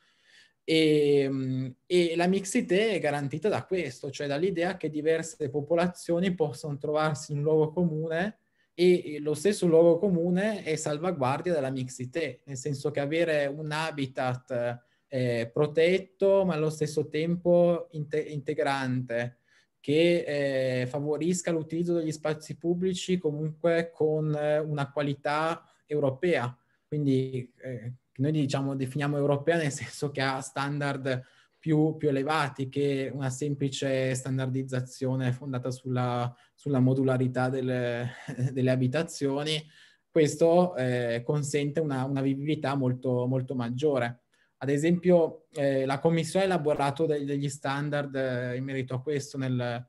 E, ehm, e la mixité è garantita da questo, cioè dall'idea che diverse popolazioni possono trovarsi in un luogo comune e lo stesso luogo comune è salvaguardia della mixité, nel senso che avere un habitat eh, protetto ma allo stesso tempo inte- integrante che eh, favorisca l'utilizzo degli spazi pubblici comunque con eh, una qualità europea. Quindi eh, noi diciamo, definiamo europea nel senso che ha standard più, più elevati che una semplice standardizzazione fondata sulla, sulla modularità delle, delle, abitazioni. Questo eh, consente una, una vivibilità molto, molto maggiore. Ad esempio, eh, la Commissione ha elaborato dei, degli standard eh, in merito a questo nel,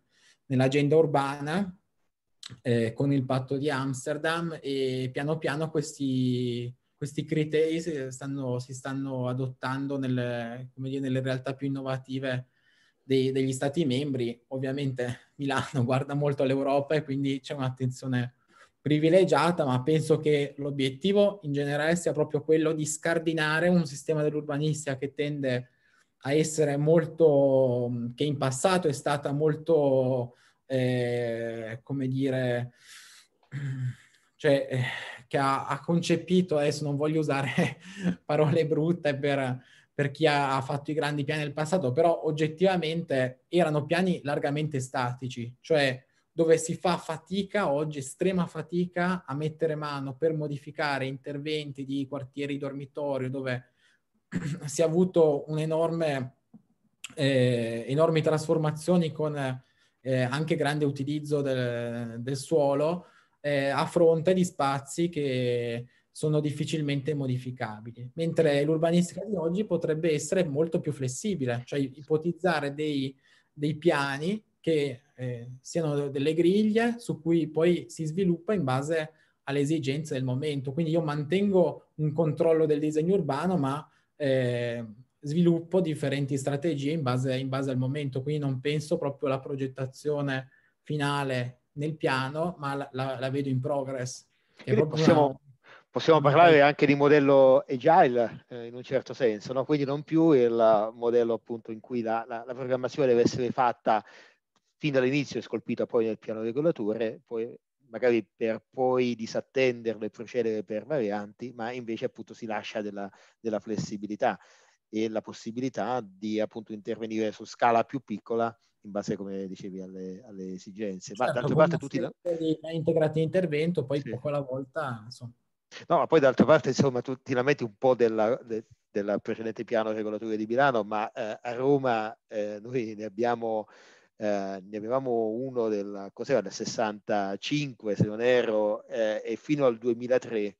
nell'agenda urbana eh, con il patto di Amsterdam e piano piano questi, questi criteri si stanno, si stanno adottando nel, dire, nelle, realtà più innovative dei, degli Stati membri. Ovviamente Milano guarda molto all'Europa e quindi c'è un'attenzione privilegiata, ma penso che l'obiettivo in generale sia proprio quello di scardinare un sistema dell'urbanistica che tende a essere molto, che in passato è stata molto, eh, come dire, cioè, eh, che ha, ha, concepito, adesso non voglio usare parole brutte per, per chi ha, ha fatto i grandi piani del passato, però oggettivamente erano piani largamente statici, cioè dove si fa fatica, oggi estrema fatica, a mettere mano per modificare interventi di quartieri dormitorio, dove si è avuto un'enorme, eh, enormi trasformazioni con eh, anche grande utilizzo del, del suolo, eh, a fronte di spazi che sono difficilmente modificabili, mentre l'urbanistica di oggi potrebbe essere molto più flessibile, cioè ipotizzare dei, dei piani che eh, siano delle griglie su cui poi si sviluppa in base alle esigenze del momento. Quindi io mantengo un controllo del disegno urbano, ma eh, sviluppo differenti strategie in base, in base al momento. Quindi non penso proprio alla progettazione finale nel piano, ma la, la, la vedo in progress. Possiamo, una... possiamo, parlare anche di modello agile eh, in un certo senso, no? quindi non più il modello appunto in cui la, la programmazione deve essere fatta fin dall'inizio è scolpita poi nel piano regolatore, poi magari per poi disattenderlo e procedere per varianti, ma invece appunto si lascia della, della flessibilità e la possibilità di appunto intervenire su scala più piccola in base, come dicevi, alle, alle esigenze. Certo, ma d'altra parte tutti... La... integrati intervento, poi sì. poco alla volta, insomma. No, ma poi d'altra parte, insomma, tu ti lamenti un po' della, de, del precedente piano regolatore di Milano, ma eh, a Roma eh, noi ne abbiamo eh, ne avevamo uno del, cos'era, del 65 se non erro eh, e fino al 2003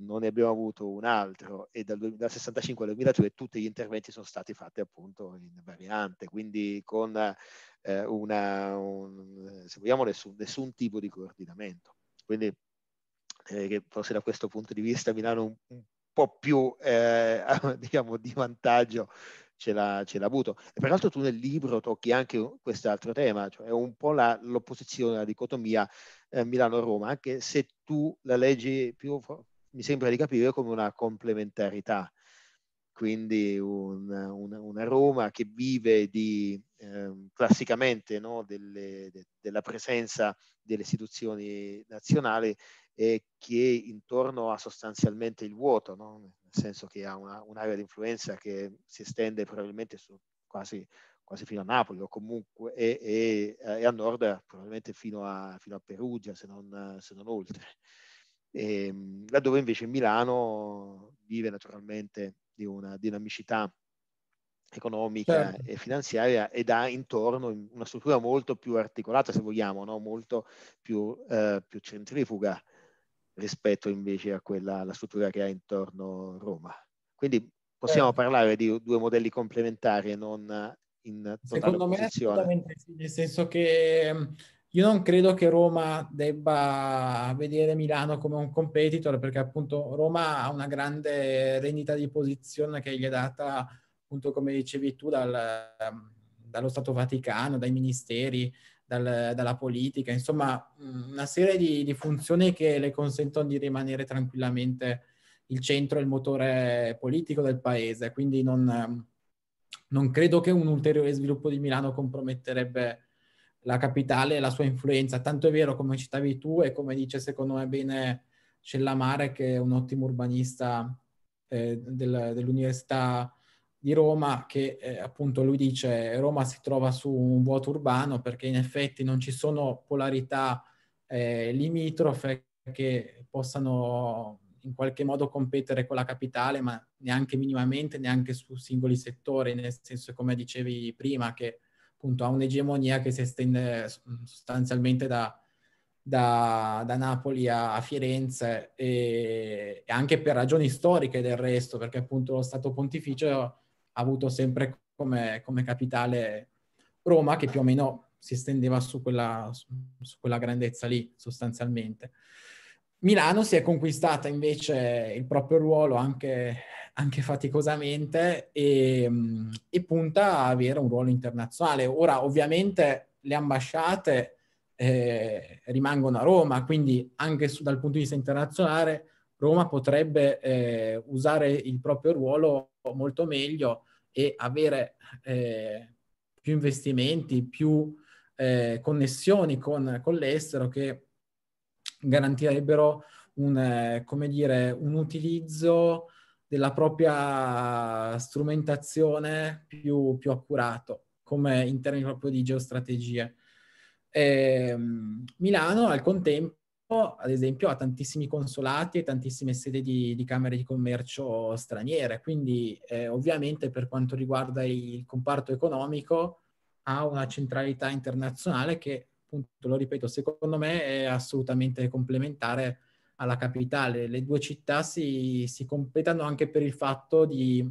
non ne abbiamo avuto un altro e dal, dal 65 al 2003 tutti gli interventi sono stati fatti appunto in variante, quindi con eh, una, un, se vogliamo, nessun, nessun, tipo di coordinamento. Quindi eh, forse da questo punto di vista Milano un, un po' più eh, diciamo, di vantaggio ce l'ha, ce l'ha avuto. E peraltro tu nel libro tocchi anche quest'altro tema, cioè un po' la, l'opposizione, la dicotomia eh, Milano-Roma, anche se tu la leggi più, mi sembra di capire, come una complementarità. Quindi un, un, una Roma che vive di, eh, classicamente no, delle, de, della presenza delle istituzioni nazionali e che intorno ha sostanzialmente il vuoto, no? nel senso che ha una, un'area di influenza che si estende probabilmente su, quasi, quasi, fino a Napoli o comunque e, e, e a nord probabilmente fino a, fino a Perugia se non, se non oltre. E, ehm, laddove invece Milano vive naturalmente di una dinamicità economica certo. e finanziaria ed ha intorno una struttura molto più articolata se vogliamo, no? molto più, eh, più centrifuga rispetto invece a quella, alla struttura che ha intorno Roma. Quindi possiamo eh. parlare di due modelli complementari e non in Secondo me sì, nel senso che io non credo che Roma debba vedere Milano come un competitor perché appunto Roma ha una grande rendita di posizione che gli è data appunto come dicevi tu dal, dallo Stato Vaticano, dai ministeri, dal, dalla politica, insomma una serie di, di, funzioni che le consentono di rimanere tranquillamente il centro e il motore politico del paese, quindi non, non credo che un ulteriore sviluppo di Milano comprometterebbe la capitale e la sua influenza, tanto è vero come citavi tu e come dice secondo me bene Cellamare che è un ottimo urbanista eh, del, dell'Università di Roma che eh, appunto lui dice Roma si trova su un vuoto urbano perché in effetti non ci sono polarità eh, limitrofe che possano in qualche modo competere con la capitale, ma neanche minimamente, neanche su singoli settori, nel senso come dicevi prima che appunto ha un'egemonia che si estende sostanzialmente da, da, da Napoli a, a Firenze e, e, anche per ragioni storiche del resto, perché appunto lo Stato Pontificio avuto sempre come, come capitale Roma, che più o meno si estendeva su quella, su quella grandezza lì, sostanzialmente. Milano si è conquistata invece il proprio ruolo anche, anche faticosamente e, e, punta a avere un ruolo internazionale. Ora ovviamente le ambasciate eh, rimangono a Roma, quindi anche su, dal punto di vista internazionale Roma potrebbe eh, usare il proprio ruolo molto meglio e avere eh, più investimenti, più eh, connessioni con, con, l'estero che garantirebbero un, eh, dire, un utilizzo della propria strumentazione più, più, accurato, come in termini proprio di geostrategie. Eh, Milano al contempo ad esempio, ha tantissimi consolati e tantissime sedi di, di camere di commercio straniere, quindi eh, ovviamente per quanto riguarda il comparto economico ha una centralità internazionale che, appunto, lo ripeto, secondo me è assolutamente complementare alla capitale. Le due città si, si completano anche per il fatto di,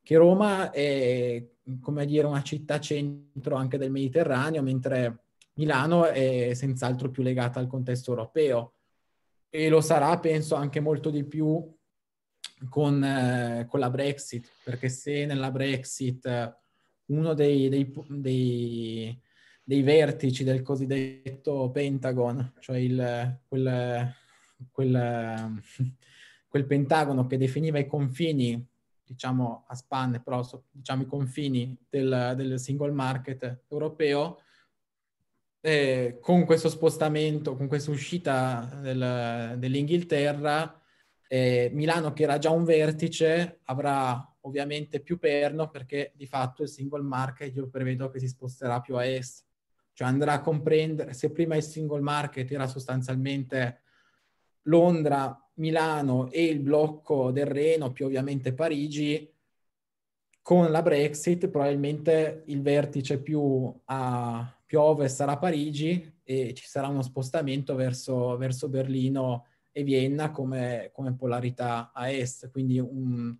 che Roma è, come dire, una città centro anche del Mediterraneo, mentre Milano è senz'altro più legata al contesto europeo e lo sarà, penso, anche molto di più con, eh, con la Brexit, perché se nella Brexit eh, uno dei, dei, dei, dei vertici del cosiddetto Pentagon, cioè il, quel, quel, quel Pentagono che definiva i confini diciamo a spanne, però diciamo i confini del, del, single market europeo, eh, con questo spostamento, con questa uscita del, dell'Inghilterra, eh, Milano, che era già un vertice, avrà ovviamente più perno perché di fatto il single market io prevedo che si sposterà più a est, cioè andrà a comprendere se prima il single market era sostanzialmente Londra, Milano e il blocco del Reno, più ovviamente Parigi, con la Brexit probabilmente il vertice più a piove sarà Parigi e ci sarà uno spostamento verso, verso Berlino e Vienna come, come, polarità a est, quindi un,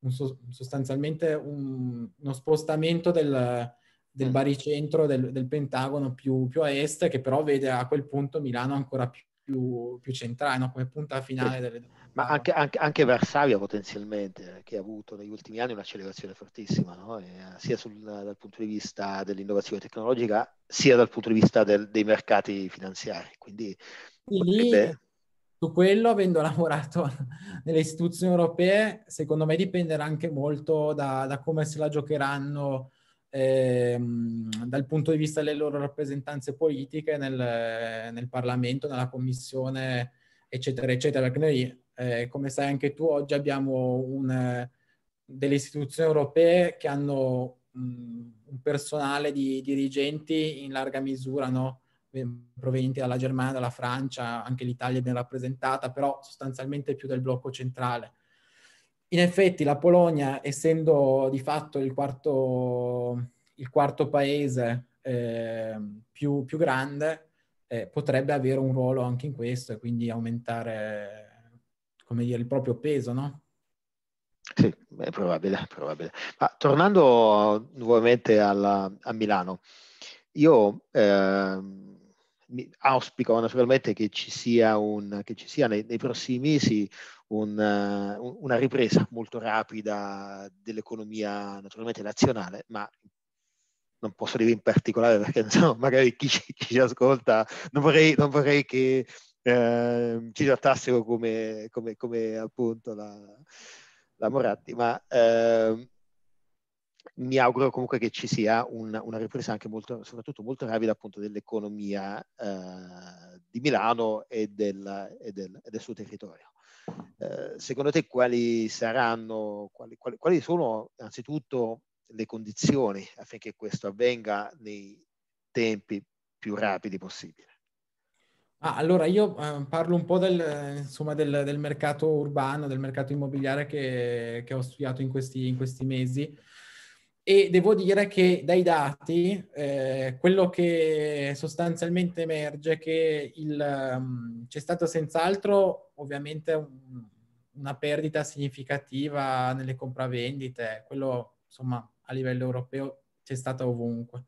un so, sostanzialmente un, uno spostamento del, del mm. baricentro del, del Pentagono più, più, a est, che però vede a quel punto Milano ancora più, più, più centrale, no? come punta finale delle ma anche, anche, anche, Varsavia potenzialmente, che ha avuto negli ultimi anni un'accelerazione fortissima, no? e, eh, sia sul, dal punto di vista dell'innovazione tecnologica, sia dal punto di vista del, dei mercati finanziari. Quindi potrebbe... su quello, avendo lavorato nelle istituzioni europee, secondo me dipenderà anche molto da, da come se la giocheranno ehm, dal punto di vista delle loro rappresentanze politiche nel, nel Parlamento, nella Commissione, eccetera, eccetera. Perché noi, eh, come sai anche tu, oggi abbiamo un, delle istituzioni europee che hanno mh, mm, un personale di dirigenti in larga misura, no? provenienti dalla Germania, dalla Francia, anche l'Italia è ben rappresentata, però sostanzialmente più del blocco centrale. In effetti la Polonia, essendo di fatto il quarto, il quarto paese eh, più, più, grande, eh, potrebbe avere un ruolo anche in questo e quindi aumentare dire, il proprio peso, no? Sì, è probabile, è probabile. Ma tornando nuovamente alla, a Milano, io... Eh, auspico naturalmente che ci sia, un, che ci sia nei, nei, prossimi mesi un, eh, una ripresa molto rapida dell'economia naturalmente nazionale, ma non posso dire in particolare perché no, magari chi, chi, ci ascolta non vorrei, non vorrei che eh, ci trattassero come, come, come appunto la, la Moratti, ma eh, mi auguro comunque che ci sia una, una ripresa anche molto, soprattutto molto rapida appunto dell'economia eh, di Milano e del, e del, e del suo territorio. Eh, secondo te quali saranno, quali, quali, quali, sono innanzitutto le condizioni affinché questo avvenga nei tempi più rapidi possibile? Ah, allora io eh, parlo un po' del, insomma, del, del, mercato urbano, del mercato immobiliare che, che ho studiato in questi, in questi mesi e devo dire che dai dati eh, quello che sostanzialmente emerge è che il, um, c'è stato senz'altro ovviamente un, una perdita significativa nelle compravendite, quello insomma a livello europeo c'è stata ovunque.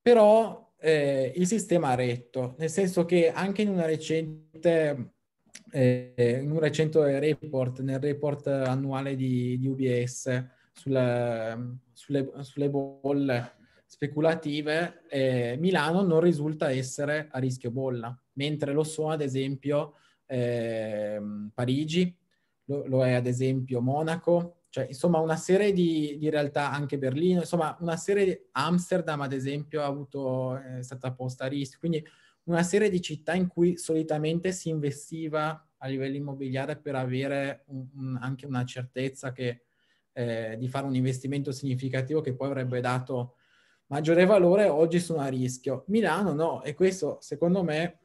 Però eh, il sistema ha retto, nel senso che anche in, recente, eh, in un recente report, nel report annuale di, di UBS, sulla, sulle, sulle bolle speculative, eh, Milano non risulta essere a rischio bolla, mentre lo sono ad esempio eh, Parigi, lo, lo, è ad esempio Monaco, cioè insomma una serie di, di, realtà anche Berlino, insomma una serie di Amsterdam ad esempio ha avuto, eh, è stata posta a rischio, quindi una serie di città in cui solitamente si investiva a livello immobiliare per avere un, un, anche una certezza che eh, di fare un investimento significativo che poi avrebbe dato maggiore valore, oggi sono a rischio. Milano no, e questo secondo me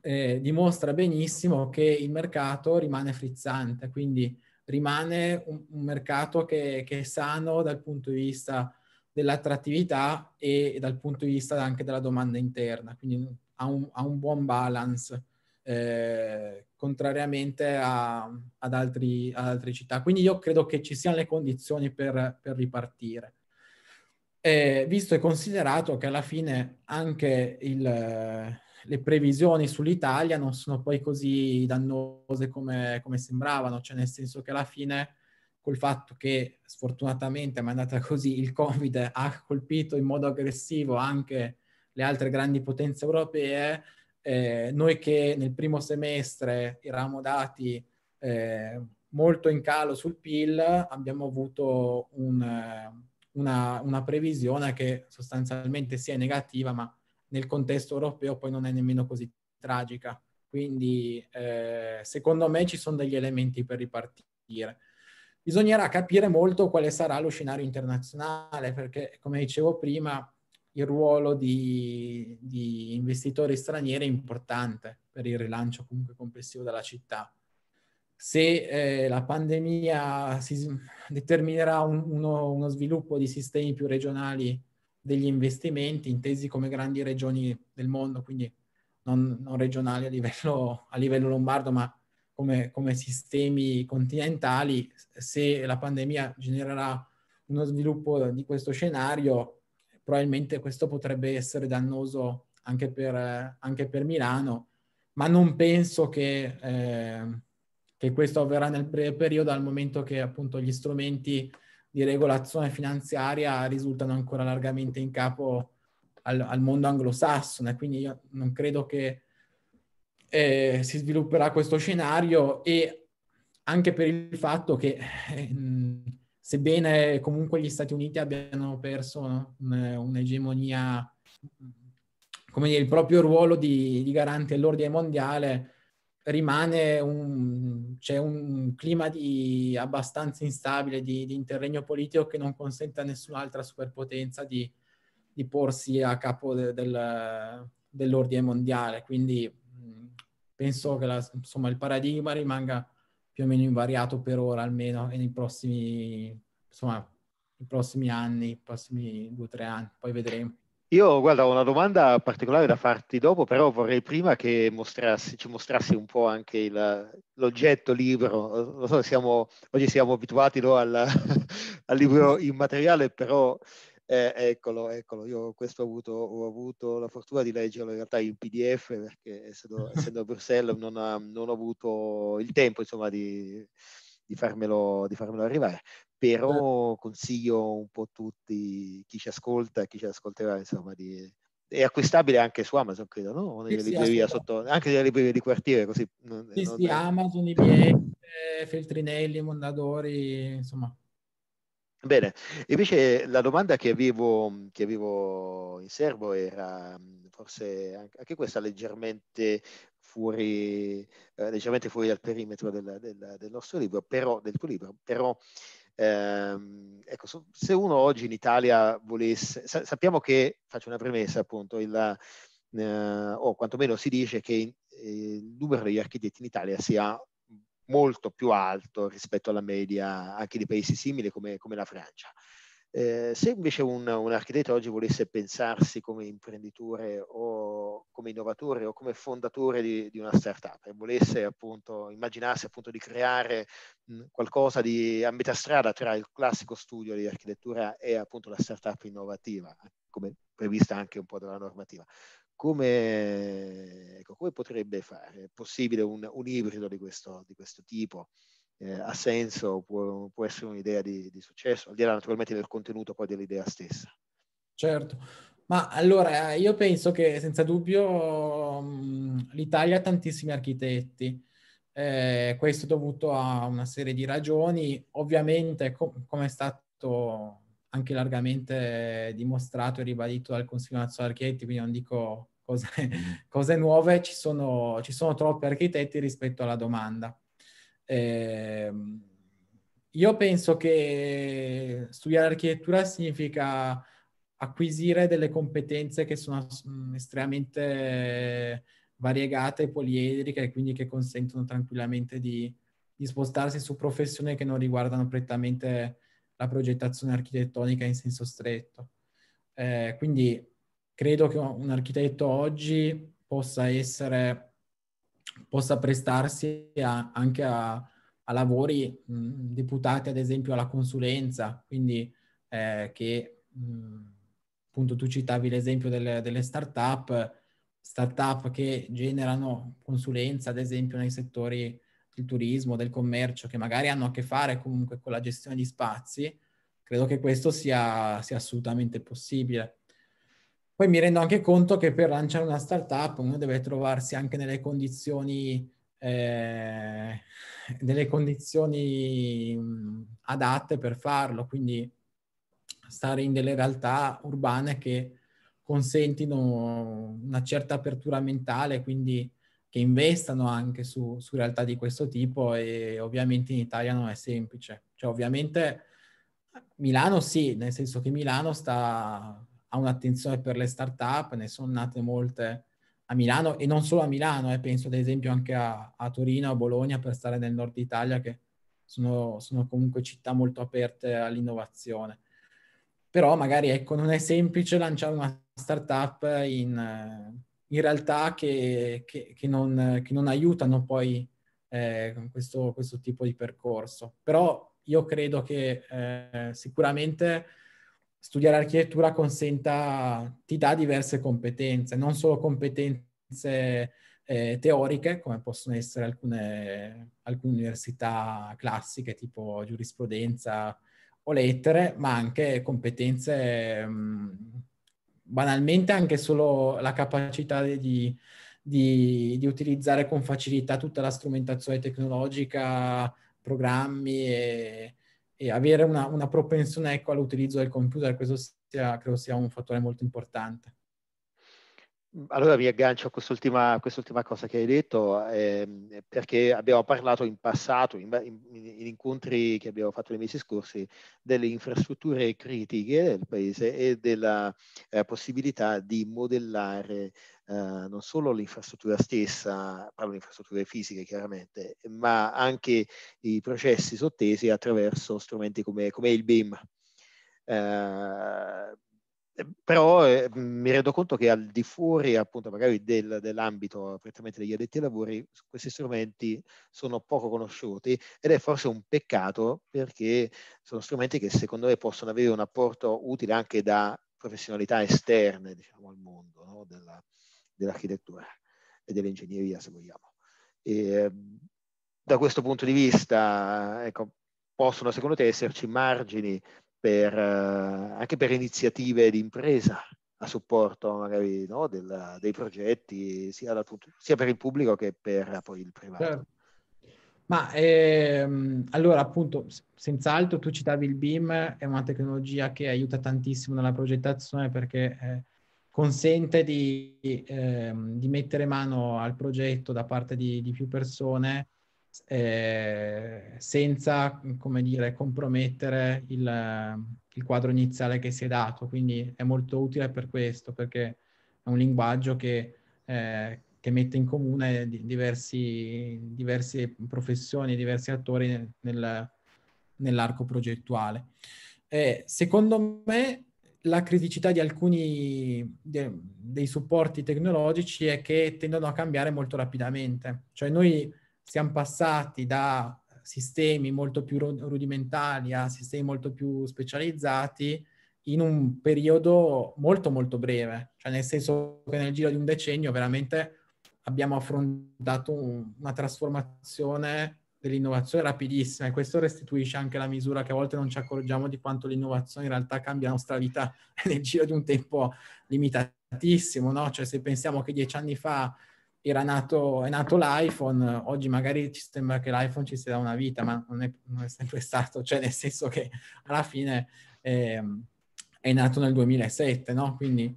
eh, dimostra benissimo che il mercato rimane frizzante, quindi rimane un, un mercato che, che, è sano dal punto di vista dell'attrattività e dal punto di vista anche della domanda interna, quindi ha un, ha un buon balance. Eh, contrariamente a, ad, altri, ad, altre città. Quindi io credo che ci siano le condizioni per, per ripartire. E visto e considerato che alla fine anche il, le previsioni sull'Italia non sono poi così dannose come, come, sembravano, cioè nel senso che alla fine col fatto che sfortunatamente, è andata così, il Covid ha colpito in modo aggressivo anche le altre grandi potenze europee, eh, noi che nel primo semestre eravamo dati eh, molto in calo sul PIL, abbiamo avuto un, eh, una, una, previsione che sostanzialmente sia negativa, ma nel contesto europeo poi non è nemmeno così tragica. Quindi eh, secondo me ci sono degli elementi per ripartire. Bisognerà capire molto quale sarà lo scenario internazionale, perché come dicevo prima, il ruolo di, di investitori stranieri è importante per il rilancio comunque complessivo della città. Se eh, la pandemia determinerà un, uno, uno sviluppo di sistemi più regionali degli investimenti, intesi come grandi regioni del mondo, quindi non, non, regionali a livello, a livello lombardo, ma come, come, sistemi continentali, se la pandemia genererà uno sviluppo di questo scenario, probabilmente questo potrebbe essere dannoso anche per, eh, anche per Milano, ma non penso che, eh, che questo avverrà nel breve periodo dal momento che appunto gli strumenti di regolazione finanziaria risultano ancora largamente in capo al, al mondo anglosassone, quindi io non credo che eh, si svilupperà questo scenario e anche per il fatto che eh, sebbene comunque gli Stati Uniti abbiano perso no? un'egemonia, come dire, il proprio ruolo di, di garante dell'ordine mondiale, rimane un, c'è un clima di, abbastanza instabile di, di, interregno politico che non consente a nessun'altra superpotenza di, di porsi a capo de, del, dell'ordine mondiale. Quindi penso che la, insomma, il paradigma rimanga più o meno invariato per ora almeno e nei prossimi, insomma, i prossimi anni, i prossimi due o tre anni, poi vedremo. Io, guarda, ho una domanda particolare da farti dopo, però vorrei prima che mostrassi, ci mostrassi un po' anche il, l'oggetto libro. Lo So, siamo, oggi siamo abituati no, al, al, libro immateriale, però eh, eccolo, eccolo, io questo ho avuto, ho avuto, la fortuna di leggerlo in realtà in PDF perché essendo, essendo a Bruxelles non, ha, non, ho avuto il tempo insomma di, di, farmelo, di, farmelo, arrivare, però certo. consiglio un po' a tutti, chi ci ascolta, e chi ci ascolterà insomma di, è acquistabile anche su Amazon, credo, no? O nelle sì, librerie sì, sotto, anche nelle librerie di quartiere, così. Non, sì, non sì, è... Amazon, IBM, Feltrinelli, Mondadori, insomma, Bene, invece la domanda che avevo, mhmm, che avevo, in serbo era mhmm, forse anche questa leggermente fuori, eh, leggermente fuori dal perimetro del, del, del, nostro libro, però, del tuo libro, però ehm, ecco, se uno oggi in Italia volesse, sa, sappiamo che, faccio una premessa appunto, il, eh, o quantomeno si dice che eh, il numero degli architetti in Italia sia molto più alto rispetto alla media anche di paesi simili come, come la Francia. Eh, se invece un, un, architetto oggi volesse pensarsi come imprenditore o come innovatore o come fondatore di, di una startup e volesse appunto immaginarsi appunto di creare mh, qualcosa di, a metà strada tra il classico studio di architettura e appunto la startup innovativa, come prevista anche un po' dalla normativa, come, ecco, come potrebbe fare? È possibile un, un ibrido di questo, di questo tipo? Eh, ha senso, può, può essere un'idea di, di, successo, al di là naturalmente del contenuto poi dell'idea stessa. Certo, ma allora io penso che senza dubbio mhmm, l'Italia ha tantissimi architetti, eh, questo è dovuto a una serie di ragioni, ovviamente com- come è stato anche largamente dimostrato e ribadito dal Consiglio Nazionale Architetti, quindi non dico cose, mm-hmm. cose nuove, ci sono, ci sono, troppi architetti rispetto alla domanda. Eh, io penso che studiare architettura significa acquisire delle competenze che sono mm, estremamente variegate e poliedriche e quindi che consentono tranquillamente di, di, spostarsi su professioni che non riguardano prettamente la progettazione architettonica in senso stretto. Eh, quindi credo che un architetto oggi possa essere, possa prestarsi a, anche a, a lavori mh, deputati ad esempio alla consulenza, quindi eh, che mh, appunto tu citavi l'esempio delle, delle start-up, start-up che generano consulenza ad esempio nei settori del turismo, del commercio, che magari hanno a che fare comunque con la gestione di spazi, credo che questo sia, sia assolutamente possibile. Poi mi rendo anche conto che per lanciare una startup uno deve trovarsi anche nelle condizioni, eh, nelle condizioni adatte per farlo, quindi stare in delle realtà urbane che consentino una certa apertura mentale, quindi che investano anche su, su realtà di questo tipo e ovviamente in Italia non è semplice. Cioè ovviamente Milano sì, nel senso che Milano sta, ha un'attenzione per le start-up, ne sono nate molte a Milano e non solo a Milano, eh, penso ad esempio anche a, a Torino, a Bologna per stare nel nord Italia che sono, sono comunque città molto aperte all'innovazione però magari ecco, non è semplice lanciare una start-up in, in realtà che, che, che, non, che non, aiutano poi eh, questo, questo, tipo di percorso. Però io credo che eh, sicuramente studiare architettura consenta, ti dà diverse competenze, non solo competenze eh, teoriche, come possono essere alcune, alcune università classiche, tipo giurisprudenza o lettere, ma anche competenze mh, mm, banalmente anche solo la capacità di, di, di utilizzare con facilità tutta la strumentazione tecnologica, programmi e, e avere una, una propensione ecco, all'utilizzo del computer, questo sia, credo sia un fattore molto importante allora mi aggancio a quest'ultima, quest'ultima cosa che hai detto, eh, perché abbiamo parlato in passato, in, in, in, incontri che abbiamo fatto nei mesi scorsi, delle infrastrutture critiche del Paese e della eh, possibilità di modellare Uh, non solo l'infrastruttura stessa, parlo di infrastrutture fisiche chiaramente, ma anche i processi sottesi attraverso strumenti come, come il BIM. Eh, però eh, mi rendo conto che al di fuori appunto magari del, dell'ambito prettamente degli addetti ai lavori questi strumenti sono poco conosciuti ed è forse un peccato perché sono strumenti che secondo me possono avere un apporto utile anche da professionalità esterne diciamo, al mondo no? della, dell'architettura e dell'ingegneria se vogliamo. E, da questo punto di vista ecco, possono secondo te esserci margini per, eh, anche per iniziative di impresa a supporto magari no, del, dei progetti sia, da, sia, per il pubblico che per eh, poi il privato. Certo. Ma ehm, allora appunto, senz'altro tu citavi il BIM, è una tecnologia che aiuta tantissimo nella progettazione perché eh, consente di, ehm, di, mettere mano al progetto da parte di, di più persone eh, senza, come dire, compromettere il, il, quadro iniziale che si è dato. Quindi è molto utile per questo, perché è un linguaggio che, eh, che mette in comune diversi, diverse professioni, diversi attori nel, nell'arco progettuale. Eh, secondo me la criticità di alcuni de, dei supporti tecnologici è che tendono a cambiare molto rapidamente. Cioè noi siamo passati da sistemi molto più rudimentali a sistemi molto più specializzati in un periodo molto molto breve, cioè nel senso che nel giro di un decennio veramente abbiamo affrontato un, una trasformazione dell'innovazione rapidissima e questo restituisce anche la misura che a volte non ci accorgiamo di quanto l'innovazione in realtà cambia la nostra vita nel giro di un tempo limitatissimo, no? Cioè se pensiamo che dieci anni fa era nato, è nato l'iPhone, oggi magari ci sembra che l'iPhone ci sia da una vita, ma non è, non è, sempre stato, cioè nel senso che alla fine eh, è nato nel 2007, no? Quindi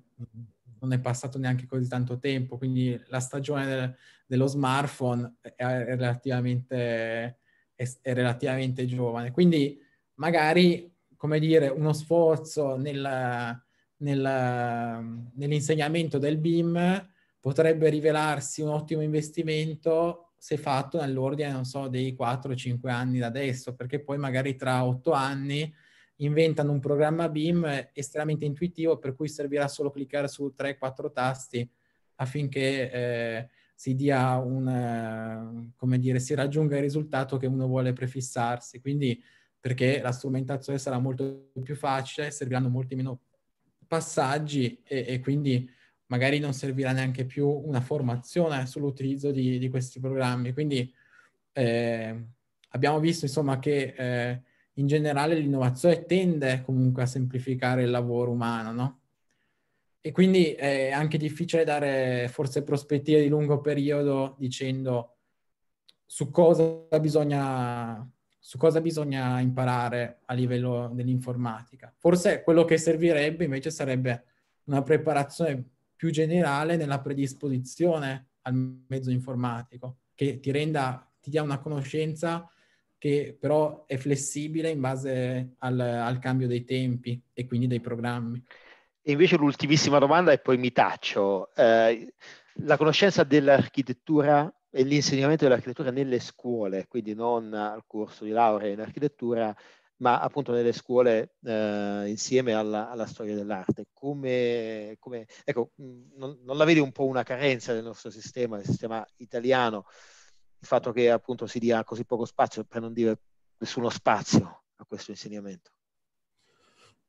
non è passato neanche così tanto tempo, quindi la stagione del, dello smartphone è relativamente, è, è relativamente, giovane. Quindi magari, come dire, uno sforzo nel, nel, nell'insegnamento del BIM potrebbe rivelarsi un ottimo investimento se fatto nell'ordine, non so, dei 4-5 anni da adesso, perché poi magari tra 8 anni inventano un programma BIM estremamente intuitivo per cui servirà solo cliccare su 3-4 tasti affinché eh, si dia un, eh, come dire, si raggiunga il risultato che uno vuole prefissarsi. Quindi, perché la strumentazione sarà molto più facile, serviranno molti meno passaggi e, e quindi magari non servirà neanche più una formazione sull'utilizzo di, di questi programmi. Quindi eh, abbiamo visto insomma che eh, in generale l'innovazione tende comunque a semplificare il lavoro umano, no? E quindi è anche difficile dare forse prospettive di lungo periodo dicendo su cosa bisogna, su cosa bisogna imparare a livello dell'informatica. Forse quello che servirebbe invece sarebbe una preparazione più generale nella predisposizione al mezzo informatico, che ti renda, ti dia una conoscenza che però è flessibile in base al, al cambio dei tempi e quindi dei programmi. E invece l'ultimissima domanda e poi mi taccio. Eh, la conoscenza dell'architettura e l'insegnamento dell'architettura nelle scuole, quindi non al corso di laurea in architettura, ma appunto nelle scuole eh, insieme alla, alla, storia dell'arte. Come, come ecco, mm, non, non, la vedi un po' una carenza del nostro sistema, del sistema italiano, il fatto che appunto si dia così poco spazio, per non dire nessuno spazio a questo insegnamento?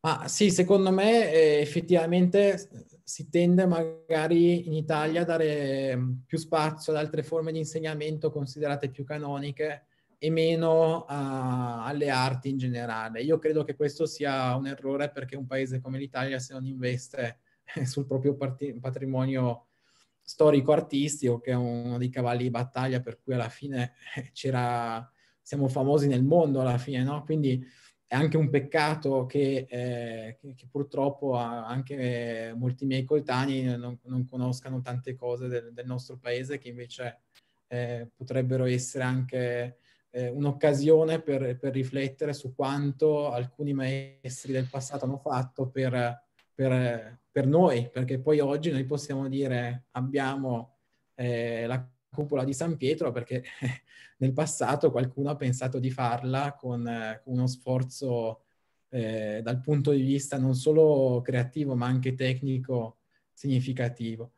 Ah, sì, secondo me eh, effettivamente si tende magari in Italia a dare mm, più spazio ad altre forme di insegnamento considerate più canoniche, e meno a, ah, alle arti in generale. Io credo che questo sia un errore perché un paese come l'Italia se non investe sul proprio parti- patrimonio storico-artistico, che è uno dei cavalli di battaglia per cui alla fine eh, c'era, siamo famosi nel mondo alla fine, no? Quindi è anche un peccato che, eh, che, che purtroppo ah, anche molti miei coltani non, non conoscano tante cose del, del, nostro paese che invece eh, potrebbero essere anche eh, un'occasione per, per, riflettere su quanto alcuni maestri del passato hanno fatto per, per, per noi, perché poi oggi noi possiamo dire abbiamo eh, la cupola di San Pietro perché nel passato qualcuno ha pensato di farla con, eh, con uno sforzo eh, dal punto di vista non solo creativo ma anche tecnico significativo.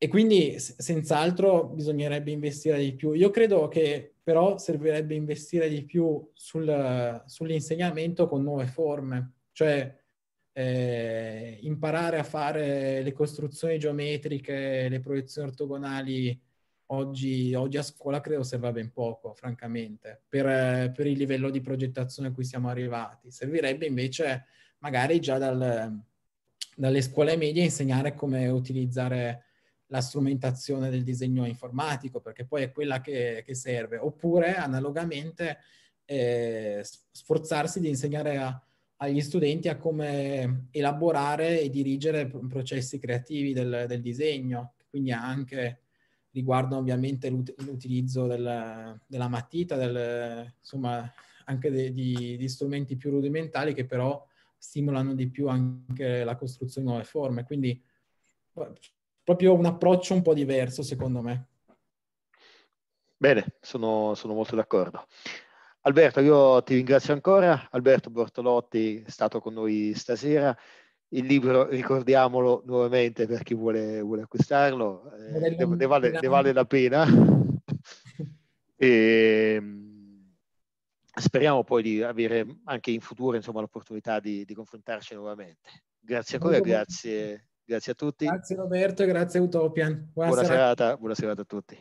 E quindi senz'altro bisognerebbe investire di più. Io credo che però servirebbe investire di più sul, sull'insegnamento con nuove forme, cioè eh, imparare a fare le costruzioni geometriche, le proiezioni ortogonali. Oggi, oggi a scuola credo serva ben poco, francamente, per, per, il livello di progettazione a cui siamo arrivati. Servirebbe invece magari già dal, dalle scuole medie insegnare come utilizzare la strumentazione del disegno informatico, perché poi è quella che, che serve, oppure analogamente eh, sforzarsi di insegnare a, agli studenti a come elaborare e dirigere processi creativi del, del disegno, quindi anche riguardo ovviamente l'utilizzo del, della matita, del, insomma anche de, di, di strumenti più rudimentali che però stimolano di più anche la costruzione di nuove forme. Quindi proprio un approccio un po' diverso, secondo me. Bene, sono, sono molto d'accordo. Alberto, io ti ringrazio ancora. Alberto Bortolotti è stato con noi stasera. Il libro, ricordiamolo nuovamente per chi vuole, vuole acquistarlo, eh, ne, vale, ne, vale, la pena. e, ehm, speriamo poi di avere anche in futuro insomma, l'opportunità di, di confrontarci nuovamente. Grazie ancora, grazie, Grazie a tutti. Grazie Roberto e grazie Utopian. Buona, buona serata. serata. Buona serata a tutti.